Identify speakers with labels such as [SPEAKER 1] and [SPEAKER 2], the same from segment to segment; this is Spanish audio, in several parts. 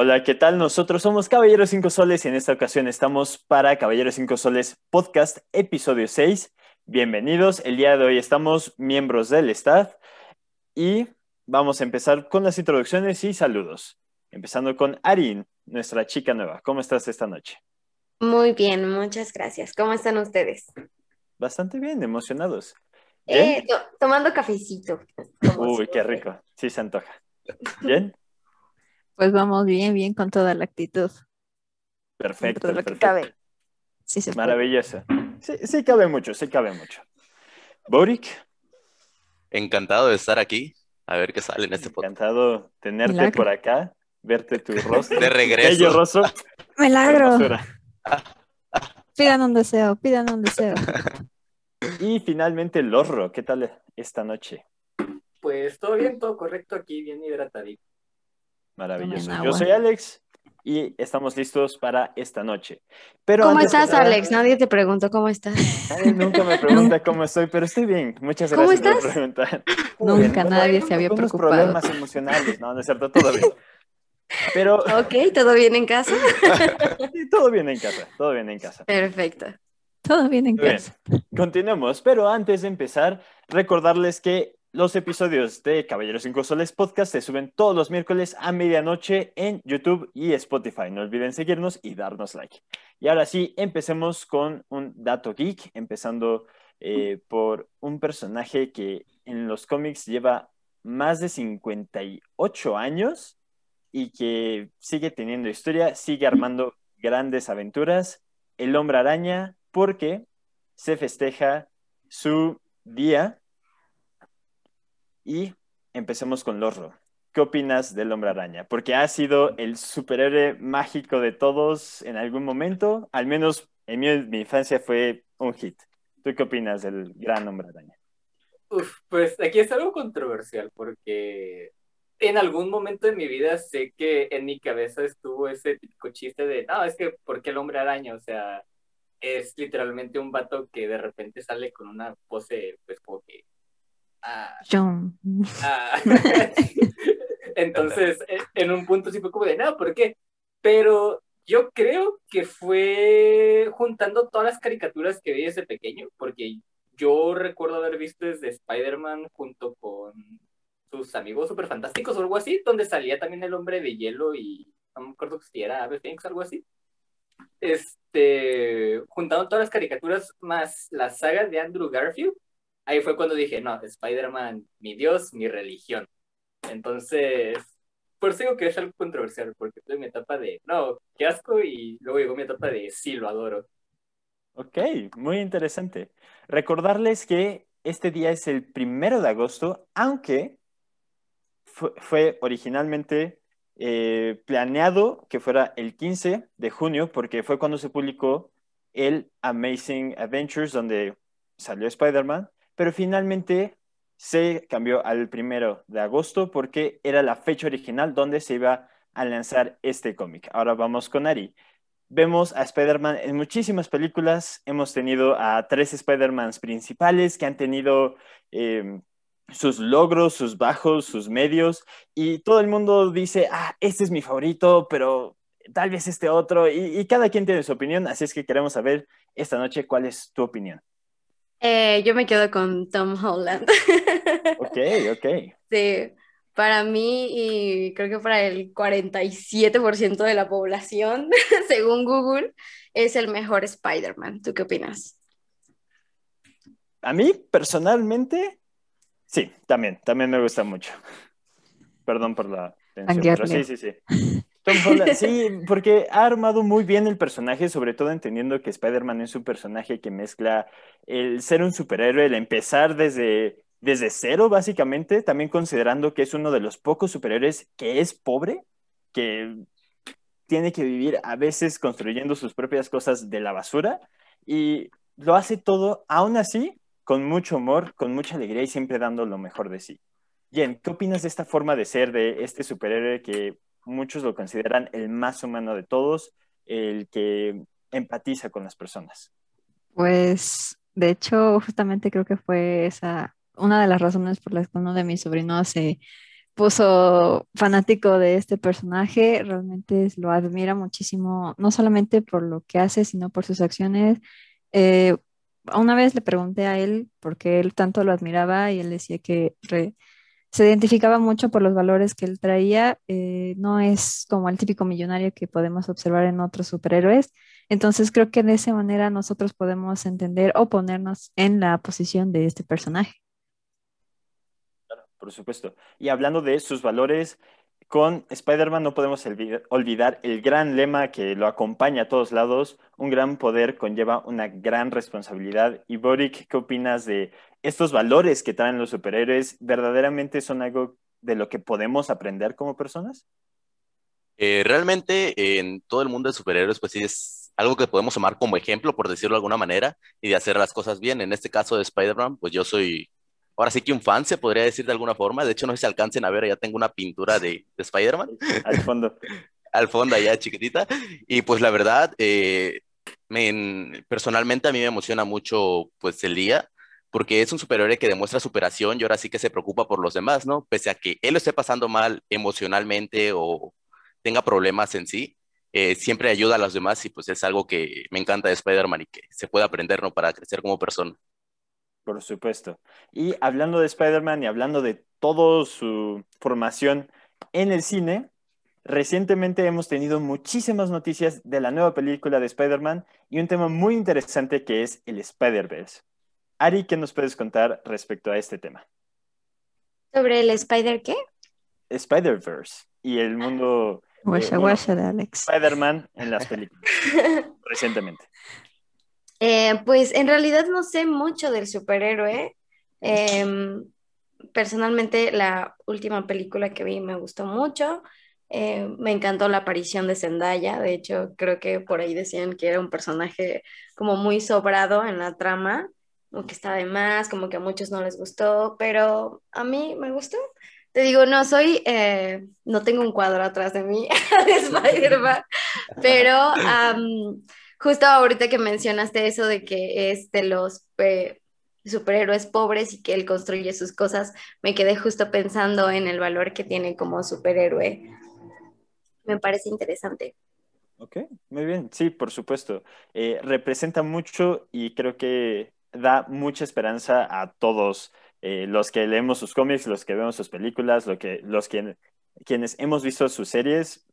[SPEAKER 1] Hola, ¿qué tal? Nosotros somos Caballeros Cinco Soles y en esta ocasión estamos para Caballeros Cinco Soles Podcast, episodio 6. Bienvenidos, el día de hoy estamos miembros del staff y vamos a empezar con las introducciones y saludos. Empezando con Arin, nuestra chica nueva. ¿Cómo estás esta noche?
[SPEAKER 2] Muy bien, muchas gracias. ¿Cómo están ustedes?
[SPEAKER 1] Bastante bien, emocionados.
[SPEAKER 2] Eh, tomando cafecito.
[SPEAKER 1] Uy, qué rico. Sí se antoja. Bien.
[SPEAKER 3] Pues vamos bien, bien con toda la actitud.
[SPEAKER 1] Perfecto. cabe. Sí, se Maravillosa. Sí, sí cabe mucho, sí cabe mucho.
[SPEAKER 4] Boric. Encantado de estar aquí. A ver qué sale en este podcast. Encantado tenerte por acá, verte tu rostro. De regreso. Bello
[SPEAKER 1] rostro.
[SPEAKER 3] Milagro. Pidan un deseo, pidan un deseo.
[SPEAKER 1] Y finalmente, Lorro, ¿qué tal esta noche?
[SPEAKER 5] Pues todo bien, todo correcto aquí, bien hidratadito.
[SPEAKER 1] Maravilloso. Yo soy Alex y estamos listos para esta noche.
[SPEAKER 2] ¿Cómo estás, Alex? Nadie te preguntó cómo estás. Nadie
[SPEAKER 1] nunca me pregunta cómo estoy, pero estoy bien. Muchas gracias ¿Cómo estás? por preguntar.
[SPEAKER 2] Nunca nadie se había preocupado. problemas
[SPEAKER 1] emocionales, no, no es cierto, todo bien. Pero...
[SPEAKER 2] Ok, ¿todo bien en casa?
[SPEAKER 1] sí, todo bien en casa, todo bien en casa.
[SPEAKER 2] Perfecto. Todo bien en bien. casa.
[SPEAKER 1] Continuemos, pero antes de empezar, recordarles que los episodios de Caballeros Cinco Soles Podcast se suben todos los miércoles a medianoche en YouTube y Spotify. No olviden seguirnos y darnos like. Y ahora sí, empecemos con un dato geek, empezando eh, por un personaje que en los cómics lleva más de 58 años y que sigue teniendo historia, sigue armando grandes aventuras, el hombre araña, porque se festeja su día y empecemos con Lorro. ¿Qué opinas del hombre araña? Porque ha sido el superhéroe mágico de todos en algún momento, al menos en mi, infancia fue un hit. ¿Tú qué opinas del gran hombre araña?
[SPEAKER 5] pues aquí es algo controversial porque en algún momento de mi vida sé que en mi cabeza estuvo ese típico chiste de, no, es que, ¿por qué el hombre araña? O sea, es literalmente un vato que de repente sale con una pose, pues como que Ah, ah. Entonces, eh, en un punto sí fue como de, nada, ¿por qué? Pero yo creo que fue juntando todas las caricaturas que vi desde pequeño, porque yo recuerdo haber visto desde Spider-Man junto con sus amigos super fantásticos o algo así, donde salía también el hombre de hielo y no me acuerdo si era Ave o algo así. Este, juntando todas las caricaturas más la saga de Andrew Garfield, ahí fue cuando dije, no, Spider-Man, mi Dios, mi religión. Entonces, por eso digo que es algo controversial, porque fue mi etapa de, no, qué asco, y luego llegó mi etapa de, sí, lo adoro.
[SPEAKER 1] Ok, muy interesante. Recordarles que este día es el primero de agosto, aunque fue, originalmente eh, planeado que fuera el 15 de junio, porque fue cuando se publicó el Amazing Adventures, donde salió Spider-Man, pero finalmente se cambió al primero de agosto porque era la fecha original donde se iba a lanzar este cómic. Ahora vamos con Ari. Vemos a Spider-Man en muchísimas películas. Hemos tenido a tres Spider-Mans principales que han tenido eh, sus logros, sus bajos, sus medios. Y todo el mundo dice, ah, este es mi favorito, pero tal vez este otro. y cada quien tiene su opinión, así es que queremos saber esta noche cuál es tu opinión.
[SPEAKER 2] Eh, yo me quedo con Tom Holland.
[SPEAKER 1] Ok, ok.
[SPEAKER 2] Sí, para mí y creo que para el 47% de la población, según Google, es el mejor Spider-Man. ¿Tú qué opinas?
[SPEAKER 1] A mí personalmente, sí, también, también me gusta mucho. Perdón por la tensión, sí, sí, sí sí, porque ha armado muy bien el personaje, sobre todo entendiendo que Spider-Man es un personaje que mezcla el ser un superhéroe, el empezar desde, desde cero, básicamente, también considerando que es uno de los pocos superhéroes que es pobre, que tiene que vivir a veces construyendo sus propias cosas de la basura, y lo hace todo, aún así, con mucho humor, con mucha alegría y siempre dando lo mejor de sí. bien ¿qué opinas de esta forma de ser de este superhéroe que muchos lo consideran el más humano de todos, el que empatiza con las personas.
[SPEAKER 3] Pues, de hecho, justamente creo que fue esa una de las razones por las que uno de mis sobrinos se puso fanático de este personaje. Realmente lo admira muchísimo, no solamente por lo que hace, sino por sus acciones. Eh, una vez le pregunté a él por qué él tanto lo admiraba y él decía que se identificaba mucho por los valores que él traía, eh, no es como el típico millonario que podemos observar en otros superhéroes, entonces creo que de esa manera nosotros podemos entender o ponernos en la posición de este personaje.
[SPEAKER 1] Claro, por supuesto. Y hablando de sus valores, con Spider-Man no podemos olvidar el gran lema que lo acompaña a todos lados, un gran poder conlleva una gran responsabilidad. Y Boric, ¿qué opinas de estos valores que traen los superhéroes? ¿Verdaderamente son algo de lo que podemos aprender como personas?
[SPEAKER 4] Eh, realmente en todo el mundo de superhéroes, pues sí es algo que podemos tomar como ejemplo, por decirlo de alguna manera, y de hacer las cosas bien. En este caso de Spider-Man, pues yo soy ahora sí que un fan, se podría decir de alguna forma. De hecho, no sé si alcancen a ver, ya tengo una pintura de, Spider-Man. Al fondo. Al fondo, allá chiquitita. Y pues la verdad, eh, personalmente a mí me emociona mucho pues el día, porque es un superhéroe que demuestra superación y ahora sí que se preocupa por los demás, ¿no? Pese a que él lo esté pasando mal emocionalmente o tenga problemas en sí, eh, siempre ayuda a los demás y pues es algo que me encanta de Spider-Man y que se puede aprender, ¿no? Para crecer como persona.
[SPEAKER 1] Por supuesto. Y hablando de Spider-Man y hablando de toda su formación en el cine, recientemente hemos tenido muchísimas noticias de la nueva película de Spider-Man y un tema muy interesante que es el Spider-Verse. Ari, ¿qué nos puedes contar respecto a este tema?
[SPEAKER 2] ¿Sobre el Spider qué?
[SPEAKER 1] Spider-Verse y el ah. mundo... Eh, de Alex. Spider-Man en las películas, recientemente.
[SPEAKER 2] Eh, pues en realidad no sé mucho del superhéroe. Em, personalmente la última película que vi me gustó mucho. Eh, me encantó la aparición de Zendaya. De hecho, creo que por ahí decían que era un personaje como muy sobrado en la trama, como que estaba de más, como que a muchos no les gustó, pero a mí me gustó. Te digo, no soy, eh, no tengo un cuadro atrás de mí de spider pero justo ahorita que mencionaste eso de que este los eh, superhéroes pobres y que él construye sus cosas, me quedé justo pensando en el valor que tiene como superhéroe. Me parece interesante.
[SPEAKER 1] Ok, muy bien, sí, por supuesto. Eh, representa mucho y creo que da mucha esperanza a todos eh, los que leemos sus cómics, los que vemos sus películas, lo que, los que, quienes hemos visto sus series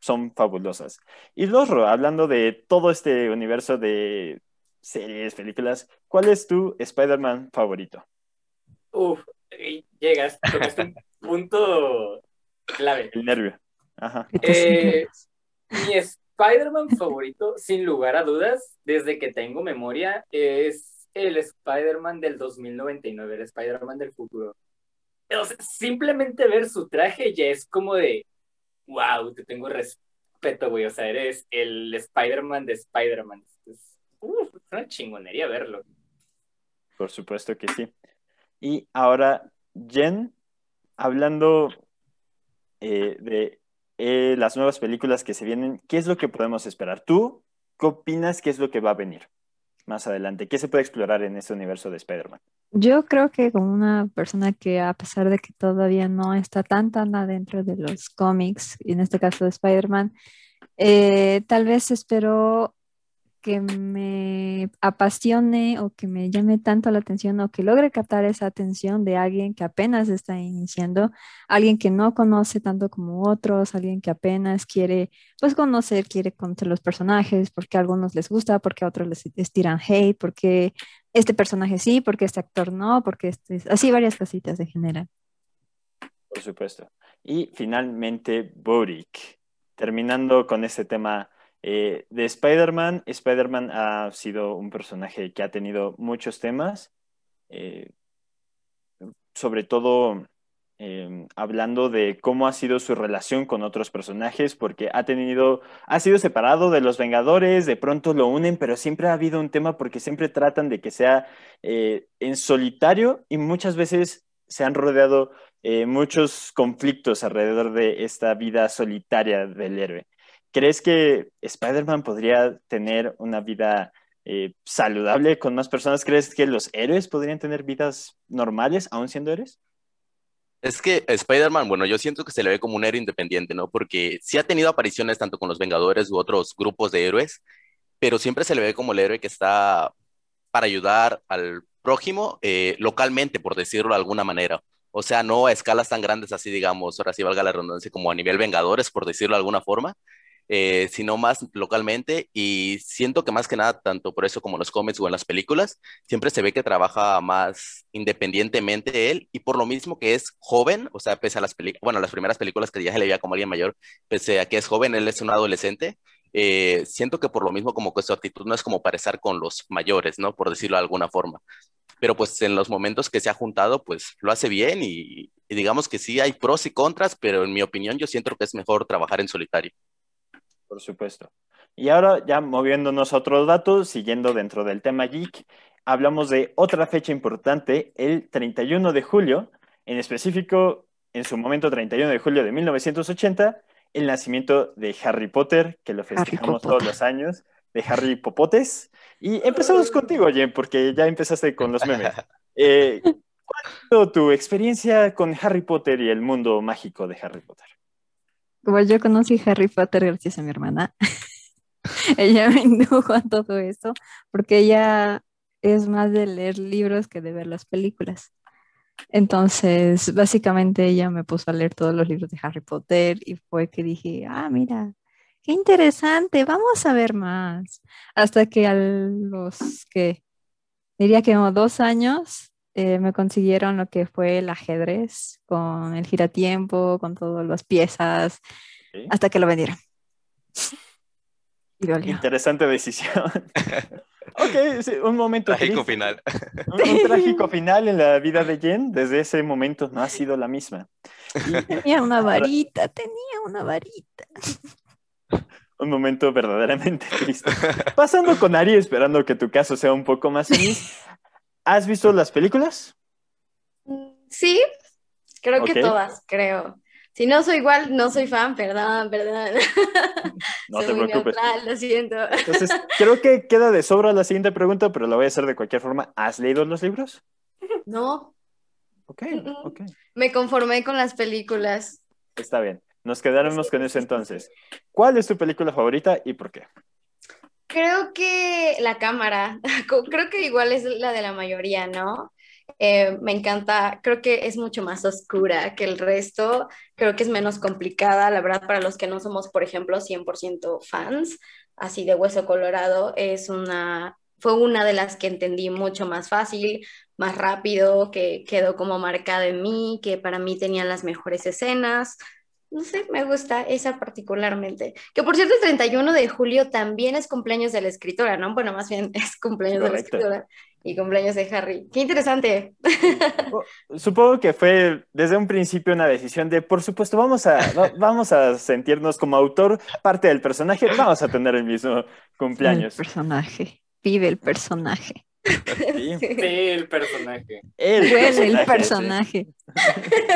[SPEAKER 1] son fabulosas. Y Lorro, hablando de todo este universo de series, películas, ¿cuál es tu Spider-Man favorito?
[SPEAKER 5] Uf, llegas, tocaste un punto clave.
[SPEAKER 1] El nervio. Ajá. Eh,
[SPEAKER 5] mi Spider-Man favorito, sin lugar a dudas, desde que tengo memoria, es el Spider-Man del 2099, el Spider-Man del futuro. O simplemente ver su traje ya es como de, wow, te tengo respeto, güey. O sea, eres el Spider-Man de Spider-Man. Es, una chingonería verlo.
[SPEAKER 1] Por supuesto que sí. Y ahora, Jen, hablando eh, de eh, las nuevas películas que se vienen, ¿qué es lo que podemos esperar? ¿Tú qué opinas? ¿Qué es lo que va a venir? más adelante. ¿Qué se puede explorar en este universo de Spider-Man?
[SPEAKER 3] Yo creo que como una persona que a pesar de que todavía no está tan tan adentro de los cómics, y en este caso de Spider-Man, eh, tal vez espero que me apasione o que me llame tanto la atención o que logre captar esa atención de alguien que apenas está iniciando, alguien que no conoce tanto como otros, alguien que apenas quiere pues conocer, quiere conocer los personajes, porque a algunos les gusta, porque a otros les, tiran hate, porque este personaje sí, porque este actor no, porque este así varias cositas de general.
[SPEAKER 1] Por supuesto. Y finalmente Boric, terminando con este tema eh, de Spider-Man, Spider-Man ha sido un personaje que ha tenido muchos temas, eh, sobre todo em, hablando de cómo ha sido su relación con otros personajes, porque ha tenido, ha sido separado de los Vengadores, de pronto lo unen, pero siempre ha habido un tema porque siempre tratan de que sea eh, en solitario y muchas veces se han rodeado muchos conflictos alrededor de esta vida solitaria del héroe. ¿Crees que Spider-Man podría tener
[SPEAKER 4] una vida
[SPEAKER 1] eh, saludable con más personas? ¿Crees que los héroes podrían tener vidas normales aún siendo héroes?
[SPEAKER 4] Es que Spider-Man, bueno, yo siento que se le ve como un héroe independiente, ¿no? Porque sí ha tenido apariciones tanto con los Vengadores u otros grupos de héroes, pero siempre se le ve como el héroe que está para ayudar al prójimo eh, localmente, por decirlo de alguna manera. O sea, no a escalas tan grandes así, digamos, ahora sí valga la redundancia, como a nivel Vengadores, por decirlo de alguna forma, eh, sino más localmente y siento que más que nada, tanto por eso como en los cómics o en las películas, siempre se ve que trabaja más independientemente él y por lo mismo que es joven, o sea, pese a las películas, bueno, las primeras películas que ya se le veía como alguien mayor, pese a que es joven, él es un adolescente. Eh, siento que por lo mismo como que su actitud no es como parecer con los mayores, ¿no? Por decirlo de alguna forma. Pero pues en los momentos que se ha juntado, pues lo hace bien y digamos que sí hay pros y contras, pero en mi opinión yo siento que es mejor trabajar en solitario.
[SPEAKER 1] Por supuesto. Y ahora ya moviéndonos a otros datos, siguiendo dentro del tema geek, hablamos de otra fecha importante, el 31 de julio, en específico, en su momento 31 de julio de 1980, el nacimiento de Harry Potter, que lo festejamos todos los años, de Harry Popotes. Y empezamos contigo, Jen, porque ya empezaste con los memes. Eh, ¿Cuál tu experiencia con Harry Potter y el mundo mágico de Harry Potter?
[SPEAKER 3] Bueno, yo conocí Harry Potter gracias a mi hermana. ella me indujo a todo eso porque ella es más de leer libros que de ver las películas. Entonces, básicamente ella me puso a leer todos los libros de Harry Potter y fue que dije, ah, mira, qué interesante, vamos a ver más. Hasta que a los que, diría que como dos años, eh, me consiguieron lo que fue el ajedrez, con el giratiempo, con todas las piezas, hasta que lo vendieron.
[SPEAKER 1] Interesante decisión. ok, un momento. Trágico final. un, trágico final en la vida de Jen. Desde ese momento no ha sido la misma. Tenía una varita,
[SPEAKER 3] tenía una varita.
[SPEAKER 1] un momento verdaderamente triste. Pasando con Ari, esperando que tu caso sea un poco más feliz, ¿Has visto las películas?
[SPEAKER 2] Sí, creo que todas, creo. Si no soy igual, no soy fan, perdón, perdón.
[SPEAKER 1] No te preocupes.
[SPEAKER 2] Ah, lo siento. Entonces,
[SPEAKER 5] creo
[SPEAKER 1] que queda de sobra la siguiente pregunta, pero la voy a hacer de cualquier forma. ¿Has leído los libros?
[SPEAKER 2] No. Ok, ok. Me conformé con las películas.
[SPEAKER 1] Está bien. Nos quedaremos con eso entonces. ¿Cuál es tu película favorita y por qué?
[SPEAKER 2] Creo que la cámara, creo que igual es la de la mayoría, ¿no? Eh, me encanta, creo que es mucho más oscura que el resto, creo que es menos complicada, la verdad, para los que no somos, por ejemplo, 100% fans, así de Hueso Colorado, es una, fue una de las que entendí mucho más fácil, más rápido, que quedó como marcada en mí, que para mí tenía las mejores escenas, no sé, me gusta esa particularmente. Que por cierto, el 31 de julio también es cumpleaños de la escritora, ¿no? Bueno, más bien es cumpleaños de la escritora y cumpleaños de Harry. Qué interesante.
[SPEAKER 1] Supongo que fue desde un principio una decisión de, por supuesto, vamos a, vamos a sentirnos como autor, parte del personaje, vamos a tener el mismo cumpleaños. El
[SPEAKER 3] personaje, vive el personaje. Sí,
[SPEAKER 5] el personaje. El
[SPEAKER 1] personaje, el personaje.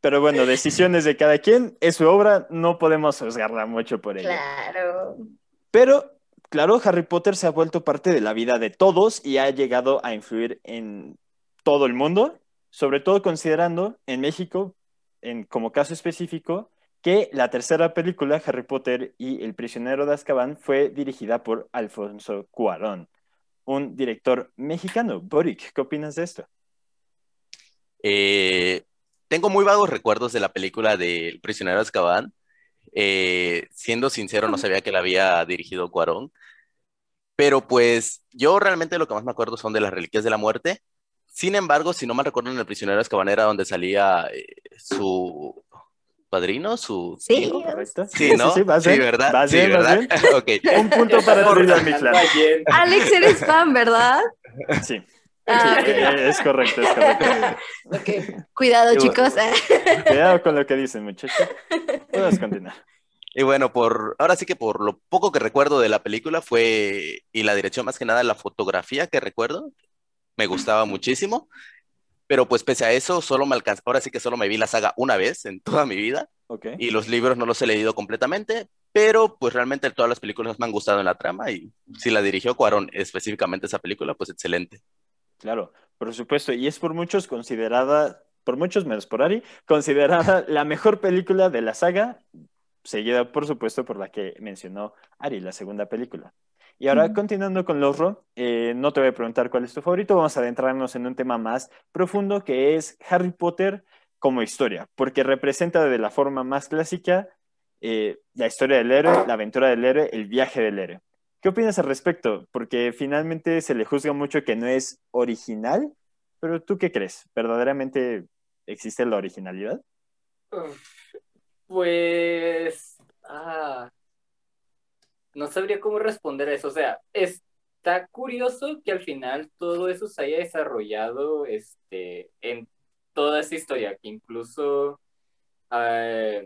[SPEAKER 1] Pero bueno, decisiones de cada quien, es su obra, no podemos juzgarla mucho por ella.
[SPEAKER 2] Claro.
[SPEAKER 1] Pero, claro, Harry Potter se ha vuelto parte de la vida de todos y ha llegado a influir en todo el mundo, sobre todo considerando en México, en, como caso específico, que la tercera película, Harry Potter y El prisionero de Azkaban, fue dirigida por Alfonso Cuarón, un director mexicano. Boric, ¿qué opinas de esto?
[SPEAKER 4] Eh, tengo muy vagos recuerdos de la película del El prisionero Azkaban. Eh, siendo sincero, no sabía que la había dirigido Cuarón. Pero pues yo realmente lo que más me acuerdo son de las reliquias de la muerte. Sin embargo, si no mal recuerdo, en el prisionero Azkaban era donde salía eh, su padrino, su... Sí,
[SPEAKER 1] Sí, ¿no? Sí, sí, ¿verdad? sí, ¿verdad?
[SPEAKER 4] Un punto para
[SPEAKER 1] Alex, eres fan, ¿verdad? Sí. Ah. es correcto,
[SPEAKER 4] es correcto.
[SPEAKER 2] Cuidado, chicos.
[SPEAKER 4] Cuidado con lo que dicen, muchachos. continuar. Y bueno, por ahora sí que por lo poco que recuerdo de la película fue y la dirección más que nada la fotografía que recuerdo me gustaba muchísimo, pero pues pese a eso solo me alcanzó, ahora sí que solo me vi la saga una vez en toda mi vida y los libros no los he leído completamente, pero pues realmente todas las películas me han gustado en la trama y si la dirigió Cuarón específicamente esa película, pues excelente.
[SPEAKER 1] Claro, por supuesto, y es por muchos considerada, por muchos menos por Ari, considerada la mejor película de la saga, seguida por supuesto por la que mencionó Ari, la segunda película. Y ahora, continuando con los eh, no te voy a preguntar cuál es tu favorito, vamos a adentrarnos en un tema más profundo que es Harry Potter como historia, porque representa de la forma más clásica eh, la historia del héroe, la aventura del héroe, el viaje del héroe. ¿Qué opinas al respecto? Porque finalmente se le juzga mucho que no es original, pero ¿tú qué crees? ¿Verdaderamente existe la originalidad?
[SPEAKER 5] pues... Ah, no sabría cómo responder a eso. O sea, está curioso que al final todo eso se haya desarrollado este, en toda esa historia, que incluso ah,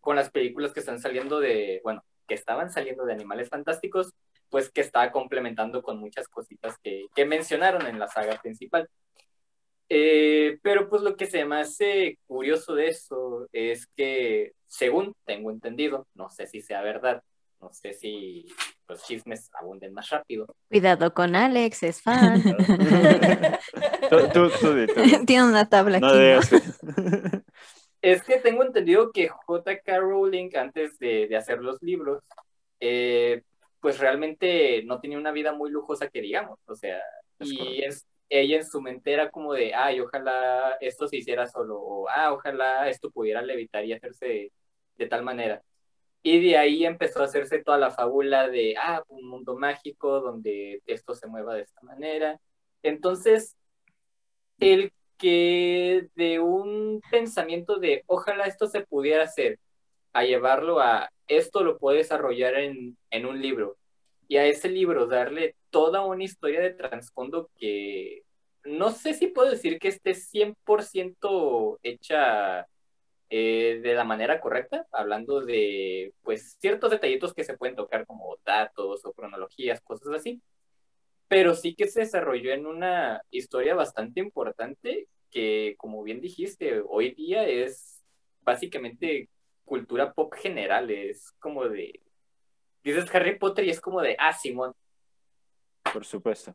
[SPEAKER 5] con las películas que están saliendo de, bueno, que estaban saliendo de Animales Fantásticos, pues que está complementando con muchas cositas que, mencionaron en la saga principal. Eh, pero pues lo que se me hace curioso de eso es que, según tengo entendido, no sé si sea verdad, no sé si los chismes abunden más rápido.
[SPEAKER 2] Cuidado con Alex, es fan. tú, Tiene una tabla aquí.
[SPEAKER 5] Es que tengo entendido que J.K. Rowling, antes de, hacer los libros, eh, pues realmente no tenía una vida muy lujosa que digamos, o sea, y es, ella en su mente era como de, ay, ojalá esto se hiciera solo, o ah, ojalá esto pudiera levitar y hacerse de, de tal manera. Y de ahí empezó a hacerse toda la fábula de, ah, un mundo mágico donde esto se mueva de esta manera. Entonces, el que de un pensamiento de ojalá esto se pudiera hacer, a llevarlo a esto lo puedo desarrollar en, un libro y a ese libro darle toda una historia de trasfondo que no sé si puedo decir que esté 100% hecha eh, de la manera correcta, hablando de pues ciertos detallitos que se pueden tocar como datos o cronologías, cosas así, pero sí que se desarrolló en una historia bastante importante que, como bien dijiste, hoy día es básicamente cultura pop general, es como de, dices Harry Potter y es como de, ah, Simón.
[SPEAKER 1] Por supuesto.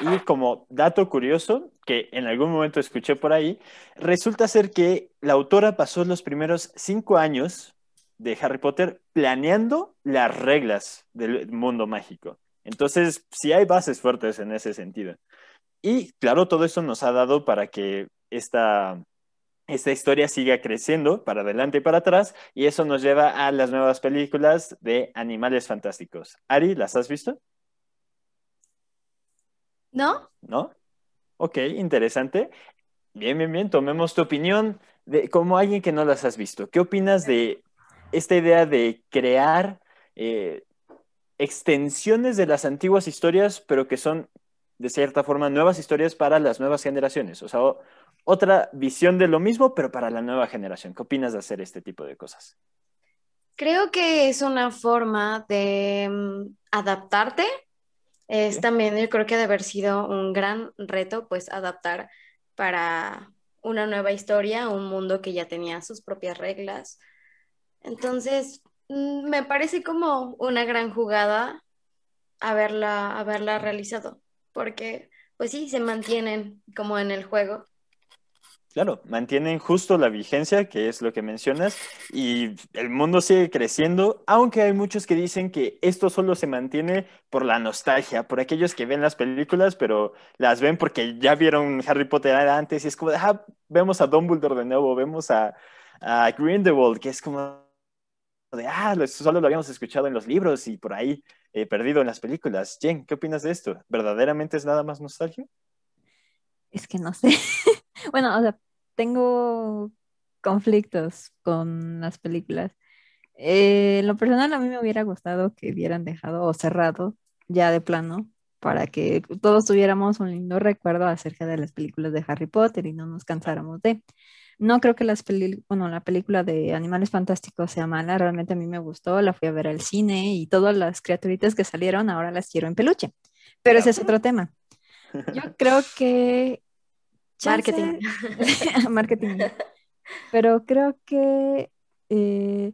[SPEAKER 1] Y como dato curioso, que en algún momento escuché por ahí, resulta ser que la autora pasó los primeros cinco años de Harry Potter planeando las reglas del mundo mágico. Entonces, sí hay bases fuertes en ese sentido. Y claro, todo eso nos ha dado para que esta, esta historia siga creciendo para adelante y para atrás, y eso nos lleva a las nuevas películas de Animales Fantásticos. Ari, ¿las has visto? ¿No? ¿No? Ok, interesante. Bien, bien, bien, tomemos tu opinión de, como alguien que no las has visto. ¿Qué opinas de esta idea de crear eh, extensiones de las antiguas historias, pero que son de cierta forma nuevas historias para las nuevas generaciones. O sea, otra visión de lo mismo, pero para la nueva generación. ¿Qué opinas de hacer este tipo de cosas?
[SPEAKER 2] Creo que es una forma de mm, adaptarte. Es también, yo creo que ha de haber sido un gran reto, pues adaptar para una nueva historia, un mundo que ya tenía sus propias reglas. Entonces, Mm, me parece como una gran jugada haberla, haberla realizado, porque pues sí, se mantienen como en el juego.
[SPEAKER 1] Claro, mantienen justo la vigencia, que es lo que mencionas, y el mundo sigue creciendo, aunque hay muchos que dicen que esto solo se mantiene por la nostalgia, por aquellos que ven las películas, pero las ven porque ya vieron Harry Potter antes y es como, ah, vemos a Dumbledore de nuevo, vemos a, a Grindelwald, que es como, de, ah, solo lo habíamos escuchado en los libros y por ahí eh, perdido en las películas. Jen, ¿qué opinas de esto? ¿Verdaderamente es nada más nostalgia?
[SPEAKER 3] Es que no sé. bueno, o sea, tengo conflictos con las películas. Eh, lo personal a mí me hubiera gustado que hubieran dejado o cerrado ya de plano para que todos tuviéramos un lindo recuerdo acerca de las películas de Harry Potter y no nos cansáramos de. No creo que la película de Animales Fantásticos sea mala, realmente a mí me gustó, la fui a ver al cine y todas las criaturitas que salieron ahora las quiero en peluche, pero ese es otro tema. Yo creo que...
[SPEAKER 2] Marketing.
[SPEAKER 3] Marketing. Pero creo que... Eh,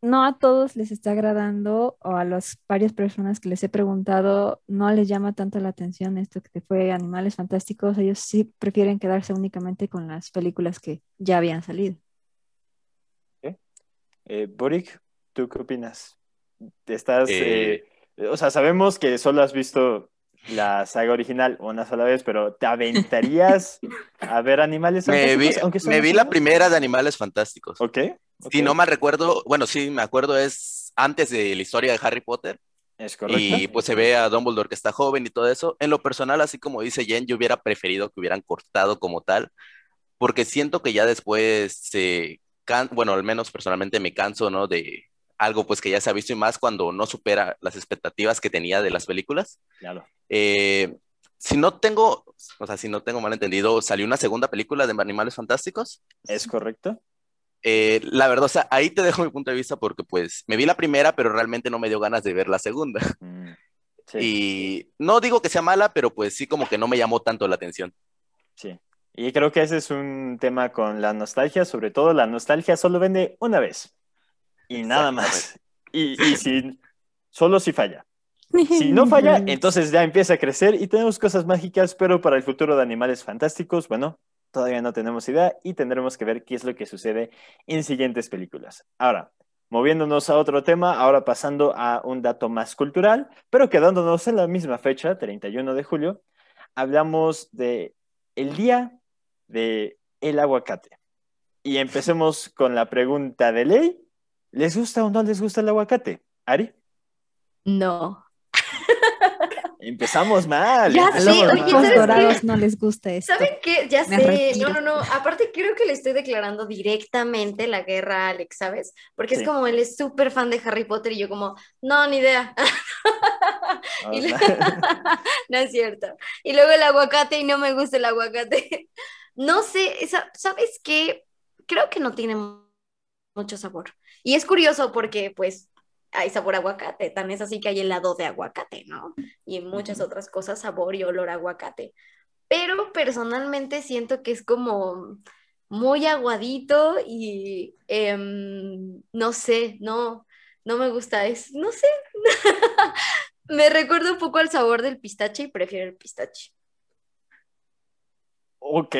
[SPEAKER 3] no a todos les está agradando o a las varias personas que les he preguntado no les llama tanto la atención esto que te fue Animales Fantásticos. Ellos sí prefieren quedarse únicamente con las películas que ya habían salido.
[SPEAKER 1] Eh, Boric, ¿tú qué opinas? Estás, eh. Eh, o sea, sabemos que solo has visto la saga original una sola vez, pero ¿te aventarías a ver Animales Fantásticos? Me vi, me vi la primera
[SPEAKER 4] de Animales Fantásticos. Ok. Si no mal recuerdo, bueno, sí me acuerdo, es antes de la historia de Harry Potter. Es correcto. Y pues se ve a Dumbledore que está joven y todo eso. En lo personal, así como dice Jen, yo hubiera preferido que hubieran cortado como tal, porque siento que ya después se. Can... Bueno, al menos personalmente me canso, ¿no? De algo pues que ya se ha visto y más cuando no supera las expectativas que tenía de las películas. Claro. Eh, si no tengo, o sea, si no tengo mal entendido, salió una segunda película de Animales Fantásticos. Es correcto. Eh, la verdad, o sea, ahí te dejo mi punto de vista porque pues me vi la primera, pero realmente no me dio ganas de ver la segunda. Mm, y no digo que sea mala, pero pues sí como que no me llamó tanto la atención. Sí.
[SPEAKER 1] Y creo que ese es un tema con la nostalgia, sobre todo la nostalgia solo vende una vez. Y nada más. Y, y si, solo si falla.
[SPEAKER 2] Si no falla,
[SPEAKER 1] entonces ya empieza a crecer y tenemos cosas mágicas, pero para el futuro de Animales Fantásticos, bueno, todavía no tenemos idea y tendremos que ver qué es lo que sucede en siguientes películas. Ahora, moviéndonos a otro tema, ahora pasando a un dato más cultural, pero quedándonos en la misma fecha, 31 de julio, hablamos de el día de el aguacate. Y empecemos con la pregunta de ley. ¿Les gusta o no les gusta el aguacate? Ari. No. Empezamos mal. Ya sé, oye, los dorados
[SPEAKER 3] no les gusta esto. ¿Saben
[SPEAKER 2] qué? Ya sé. No, no, no. Aparte, creo que le estoy declarando directamente la guerra a Alex, ¿sabes? Porque es como él es súper fan de Harry Potter y yo, como, no, ni idea. No, no es cierto. Y luego el aguacate y no me gusta el aguacate. No sé, ¿sabes qué? Creo que no tiene mucho sabor. Y es curioso porque, pues, hay sabor a aguacate, también es así que hay helado de aguacate, ¿no? Y muchas otras cosas sabor y olor a aguacate. Pero personalmente siento que es como muy aguadito y em, no sé, no, no me gusta, es, no sé, me recuerda un poco al sabor del pistache y prefiero el pistache.
[SPEAKER 1] Ok,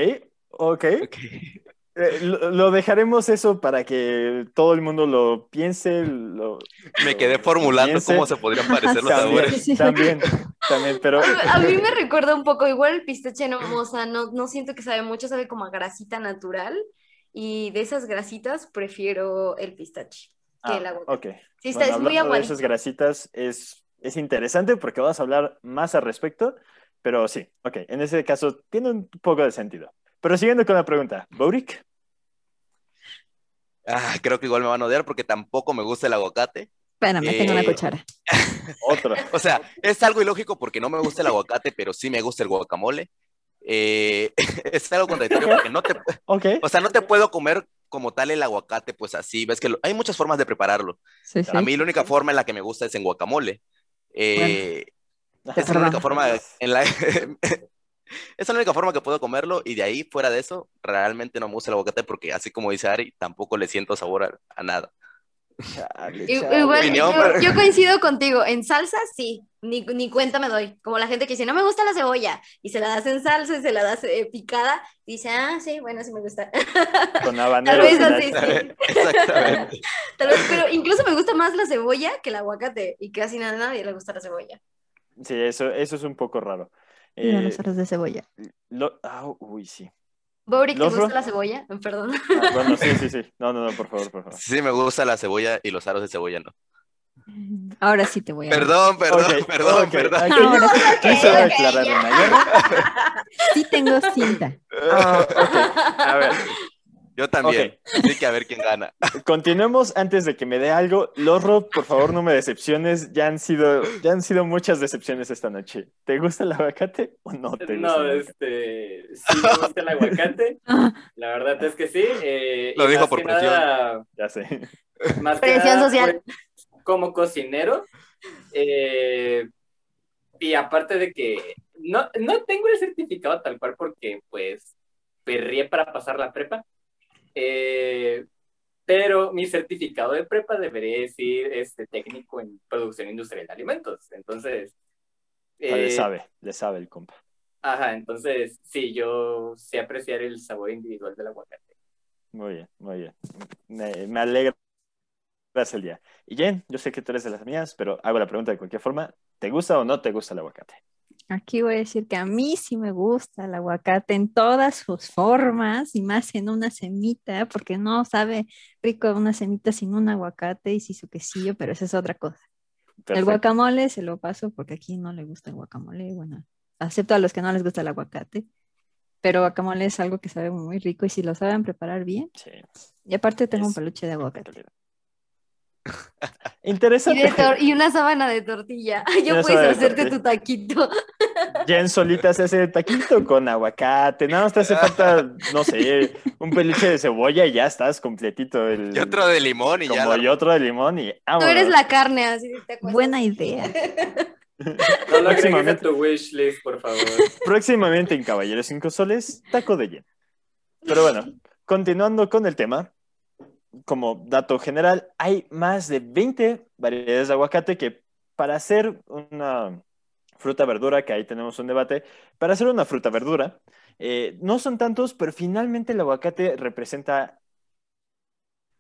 [SPEAKER 1] ok. okay. Eh, lo dejaremos eso para que todo el mundo lo piense. Lo,
[SPEAKER 4] me quedé formulando cómo se podrían parecer los también, sabores. También,
[SPEAKER 1] también, pero... A, mí me
[SPEAKER 2] recuerda un poco, igual el pistache no, o sea, no, no siento que sabe mucho, sabe como a grasita natural. Y de esas grasitas prefiero el pistache que ah, el agua. ok.
[SPEAKER 1] Sí, está, es muy De esas grasitas es, es interesante porque vas a hablar más al respecto, pero sí, ok, en ese caso tiene un poco de sentido. Pero siguiendo con la pregunta,
[SPEAKER 4] Boric, Ah, creo que igual me van a odiar porque tampoco me gusta el aguacate.
[SPEAKER 1] Espérame, tengo una eh, cuchara.
[SPEAKER 4] Otra. o sea, es algo ilógico porque no me gusta el aguacate, pero sí me gusta el guacamole. Eh, es algo contradictorio porque no te, o sea, no te puedo comer como tal el aguacate, pues así, ves que hay muchas formas de prepararlo. Sí, sí. A mí la única forma en la que me gusta es en guacamole. Esa eh, es la única forma en la, es la única forma que puedo comerlo y de ahí, fuera de eso, realmente no me gusta el aguacate porque así como dice Ari, tampoco le siento sabor a, nada. yo,
[SPEAKER 2] coincido contigo, en salsa sí, ni, cuenta me doy, como la gente que dice, no me gusta la cebolla, y se la das en salsa y se la das eh, picada, dice, ah, sí, bueno, sí me gusta.
[SPEAKER 1] Con Tal vez así,
[SPEAKER 2] pero incluso me gusta más la cebolla que el aguacate, y casi nada, nadie le gusta la cebolla.
[SPEAKER 1] Sí, eso, eso es un poco raro. Y los eh, aros de cebolla. ah,
[SPEAKER 4] uy, sí.
[SPEAKER 2] que ¿te gusta la cebolla? Ah, perdón. Ah,
[SPEAKER 4] bueno, sí, sí, sí. No, no, no, por favor, por favor. Sí, me gusta la cebolla y los aros de cebolla, ¿no?
[SPEAKER 3] Ahora sí
[SPEAKER 2] te voy a. Perdón,
[SPEAKER 4] perdón, perdón, perdón. Ahora,
[SPEAKER 3] Sí tengo cinta.
[SPEAKER 4] Ah, ok, a ver, yo también. que a ver quién gana.
[SPEAKER 1] Continuemos antes de que me dé algo. Lorro, por favor, no me decepciones. Ya han sido, ya han sido muchas decepciones esta noche. ¿Te gusta el aguacate o no te gusta? No,
[SPEAKER 5] este. Sí, me gusta el aguacate. La verdad es que sí. Eh, Lo dijo por presión. ya sé. Más social. Pues, como cocinero. Eh, y aparte de que. No, no tengo el certificado tal cual porque, pues, perrié para pasar la prepa eh, pero mi certificado de prepa debería decir este, técnico en producción industrial de alimentos. Entonces. Ah, le eh, sabe,
[SPEAKER 1] le sabe el compa.
[SPEAKER 5] Ajá, entonces sí, yo sé apreciar el sabor individual del aguacate.
[SPEAKER 1] Muy bien, muy bien. Me, alegra alegra el día. Y Jen, yo sé que tú eres de las mías, pero hago la pregunta de cualquier forma. ¿Te gusta o no te gusta el aguacate?
[SPEAKER 3] Aquí voy a decir que a mí sí me gusta el aguacate en todas sus formas y más en una semita, porque no sabe rico una semita sin un aguacate y sin su quesillo, pero esa es otra cosa. El guacamole se lo paso porque aquí no le gusta el guacamole. Bueno, acepto a los que no les gusta el aguacate, pero guacamole es algo que sabe muy rico y si lo saben preparar bien. Y aparte tengo un peluche de aguacate.
[SPEAKER 1] Interesante.
[SPEAKER 2] Y, una sábana de tortilla. Yo puedes hacerte tu taquito.
[SPEAKER 1] en solita se hace el taquito con aguacate. Nada más te hace falta, no sé, un peluche de cebolla y ya estás completito. El, y otro de limón y ya. otro de limón y Tú eres la
[SPEAKER 3] carne, así Buena idea.
[SPEAKER 1] Próximamente en Caballeros 5 Soles, taco de Jen. Pero bueno, continuando con el tema, como dato general, hay más de 20 variedades de aguacate que para hacer una fruta verdura, que ahí tenemos un debate, para hacer una fruta verdura, eh, no son tantos, pero finalmente el aguacate representa,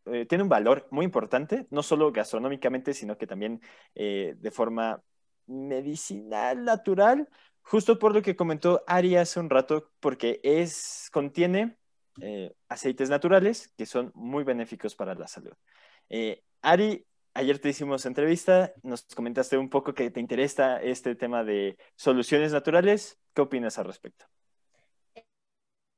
[SPEAKER 1] eh, tiene un valor muy importante, no solo gastronómicamente, sino que también eh, de forma medicinal, natural, justo por lo que comentó Ari hace un rato, porque es, contiene eh, aceites naturales que son muy benéficos para la salud. Eh, Ari, ayer te hicimos entrevista, nos comentaste un poco que te interesa este tema de soluciones naturales. ¿Qué opinas al respecto?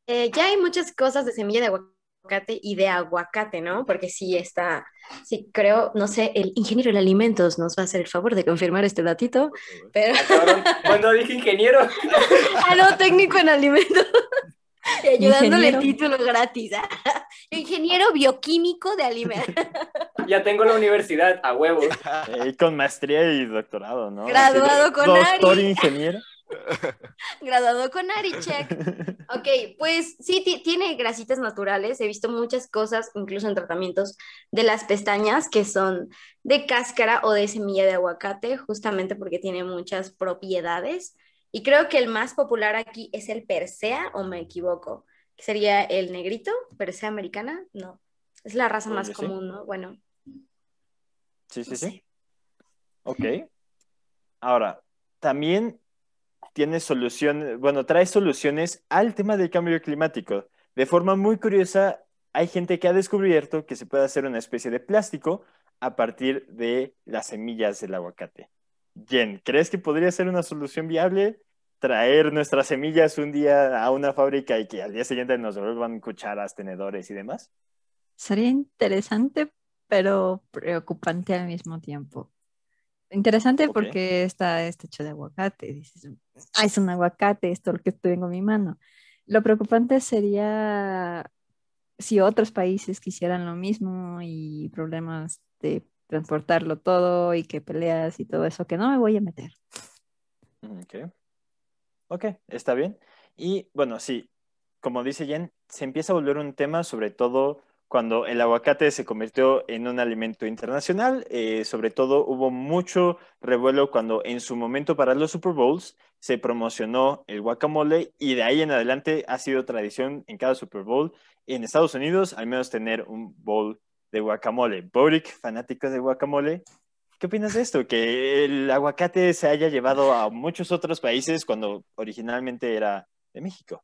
[SPEAKER 2] Eh, ya hay muchas cosas de semilla de aguacate y de aguacate, ¿no? Porque sí está, sí creo, no sé, el ingeniero en alimentos nos va a hacer el favor de confirmar este datito, pero...
[SPEAKER 5] Cuando dije ingeniero...
[SPEAKER 2] ah, no, técnico en alimentos. ayudándole título gratis. ¿ah? Ingeniero bioquímico de alimentos.
[SPEAKER 1] Ya tengo la universidad a huevos. Y con maestría y doctorado, ¿no? Graduado con Doctor ingeniero.
[SPEAKER 2] Graduado con check. Ok, pues sí, tiene grasitas naturales. He visto muchas cosas, incluso en tratamientos de las pestañas, que son de cáscara o de semilla de aguacate, justamente porque tiene muchas propiedades. Y creo que el más popular aquí es el Persea, o me equivoco. que Sería el negrito, Persea americana, no. Es la raza más común, ¿no? Bueno.
[SPEAKER 1] Sí, sí, sí. Ok. Ahora, también tiene soluciones, bueno, trae soluciones al tema del cambio climático. De forma muy curiosa, hay gente que ha descubierto que se puede hacer una especie de plástico a partir de las semillas del aguacate. Jen, ¿crees que podría ser una solución viable traer nuestras semillas un día a una fábrica y que al día siguiente nos devuelvan cucharas, tenedores y demás? Sería interesante,
[SPEAKER 3] pero preocupante al mismo tiempo. Interesante porque está, este hecho de aguacate. Dices, ah, es un aguacate, esto es lo que tengo en mi mano. Lo preocupante sería si otros países quisieran lo mismo y problemas de transportarlo todo y que peleas y todo eso, que no me voy a meter.
[SPEAKER 1] Mm, ok. Ok, está bien. Y bueno, sí, como dice Jen, se empieza a volver un tema, sobre todo cuando el aguacate se convirtió en un alimento internacional. Eh, sobre todo hubo mucho revuelo cuando en su momento para los Super Bowls se promocionó el guacamole y de ahí en adelante ha sido tradición en cada Super Bowl en Estados Unidos al menos tener un bowl de guacamole. Boric, fanático de guacamole. ¿Qué opinas de esto? Que el aguacate se haya llevado a muchos otros países cuando originalmente era de México.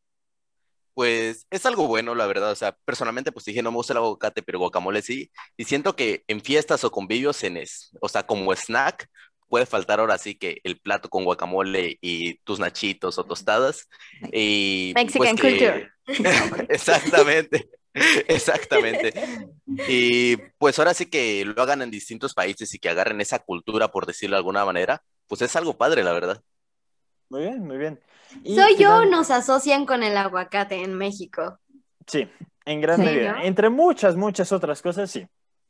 [SPEAKER 4] Pues es algo bueno, la verdad. O sea, personalmente, pues dije, no me gusta el aguacate, pero guacamole sí. Y siento que en fiestas o convivios, en o sea, como snack, puede faltar ahora sí que el plato con guacamole y tus nachitos o tostadas. Y, pues, Mexican culture. Exactamente. Exactamente. Y pues ahora sí que lo hagan en distintos países y que agarren esa cultura, por decirlo de alguna manera, pues es algo padre, la verdad.
[SPEAKER 1] Muy bien, muy bien.
[SPEAKER 2] Soy yo, nos asocian con el aguacate en México.
[SPEAKER 1] Sí, en gran medida. Entre muchas, muchas otras cosas, sí.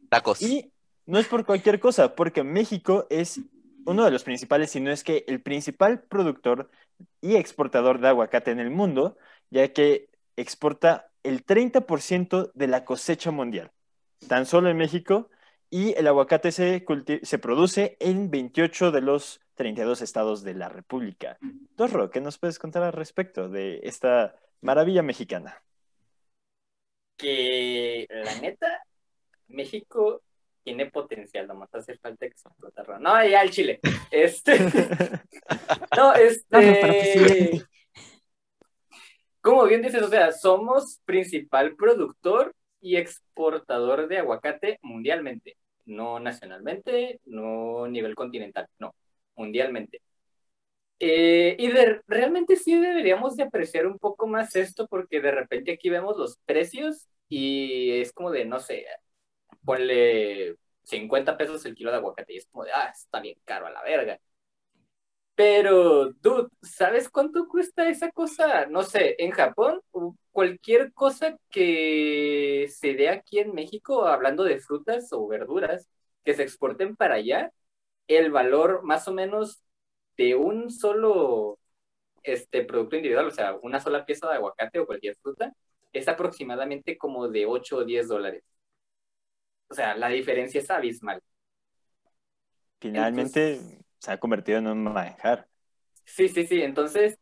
[SPEAKER 1] Tacos. Y no es por cualquier cosa, porque México es uno de los principales, no es que el principal productor y exportador de aguacate en el mundo, ya que exporta el 30% de la cosecha mundial, tan solo en México, y el aguacate se, se produce en 28 de los 32 estados de la República. Torro, ¿qué nos puedes contar al respecto de esta maravilla mexicana?
[SPEAKER 5] Que la neta, México tiene potencial, más hace falta que se explotarlo. No, ya el Chile. Este. no, este. No, como bien dices, o sea, somos principal productor y exportador de aguacate mundialmente, no nacionalmente, no a nivel continental, no, mundialmente. Eh, y realmente sí deberíamos de apreciar un poco más esto porque de repente aquí vemos los precios y es como de, no sé, ponle 50 pesos el kilo de aguacate y es como de, ah, está bien caro a la verga. Pero, dude, ¿sabes cuánto cuesta esa cosa? No sé, en Japón, cualquier cosa que se dé aquí en México, hablando de frutas o verduras, que se exporten para allá, el valor más o menos de un solo este producto individual, o sea, una sola pieza de aguacate o cualquier fruta, es aproximadamente como de 8 o 10 dólares. O sea, la diferencia es abismal.
[SPEAKER 1] Finalmente, se ha convertido en un manejar.
[SPEAKER 5] Sí, sí, sí. Entonces,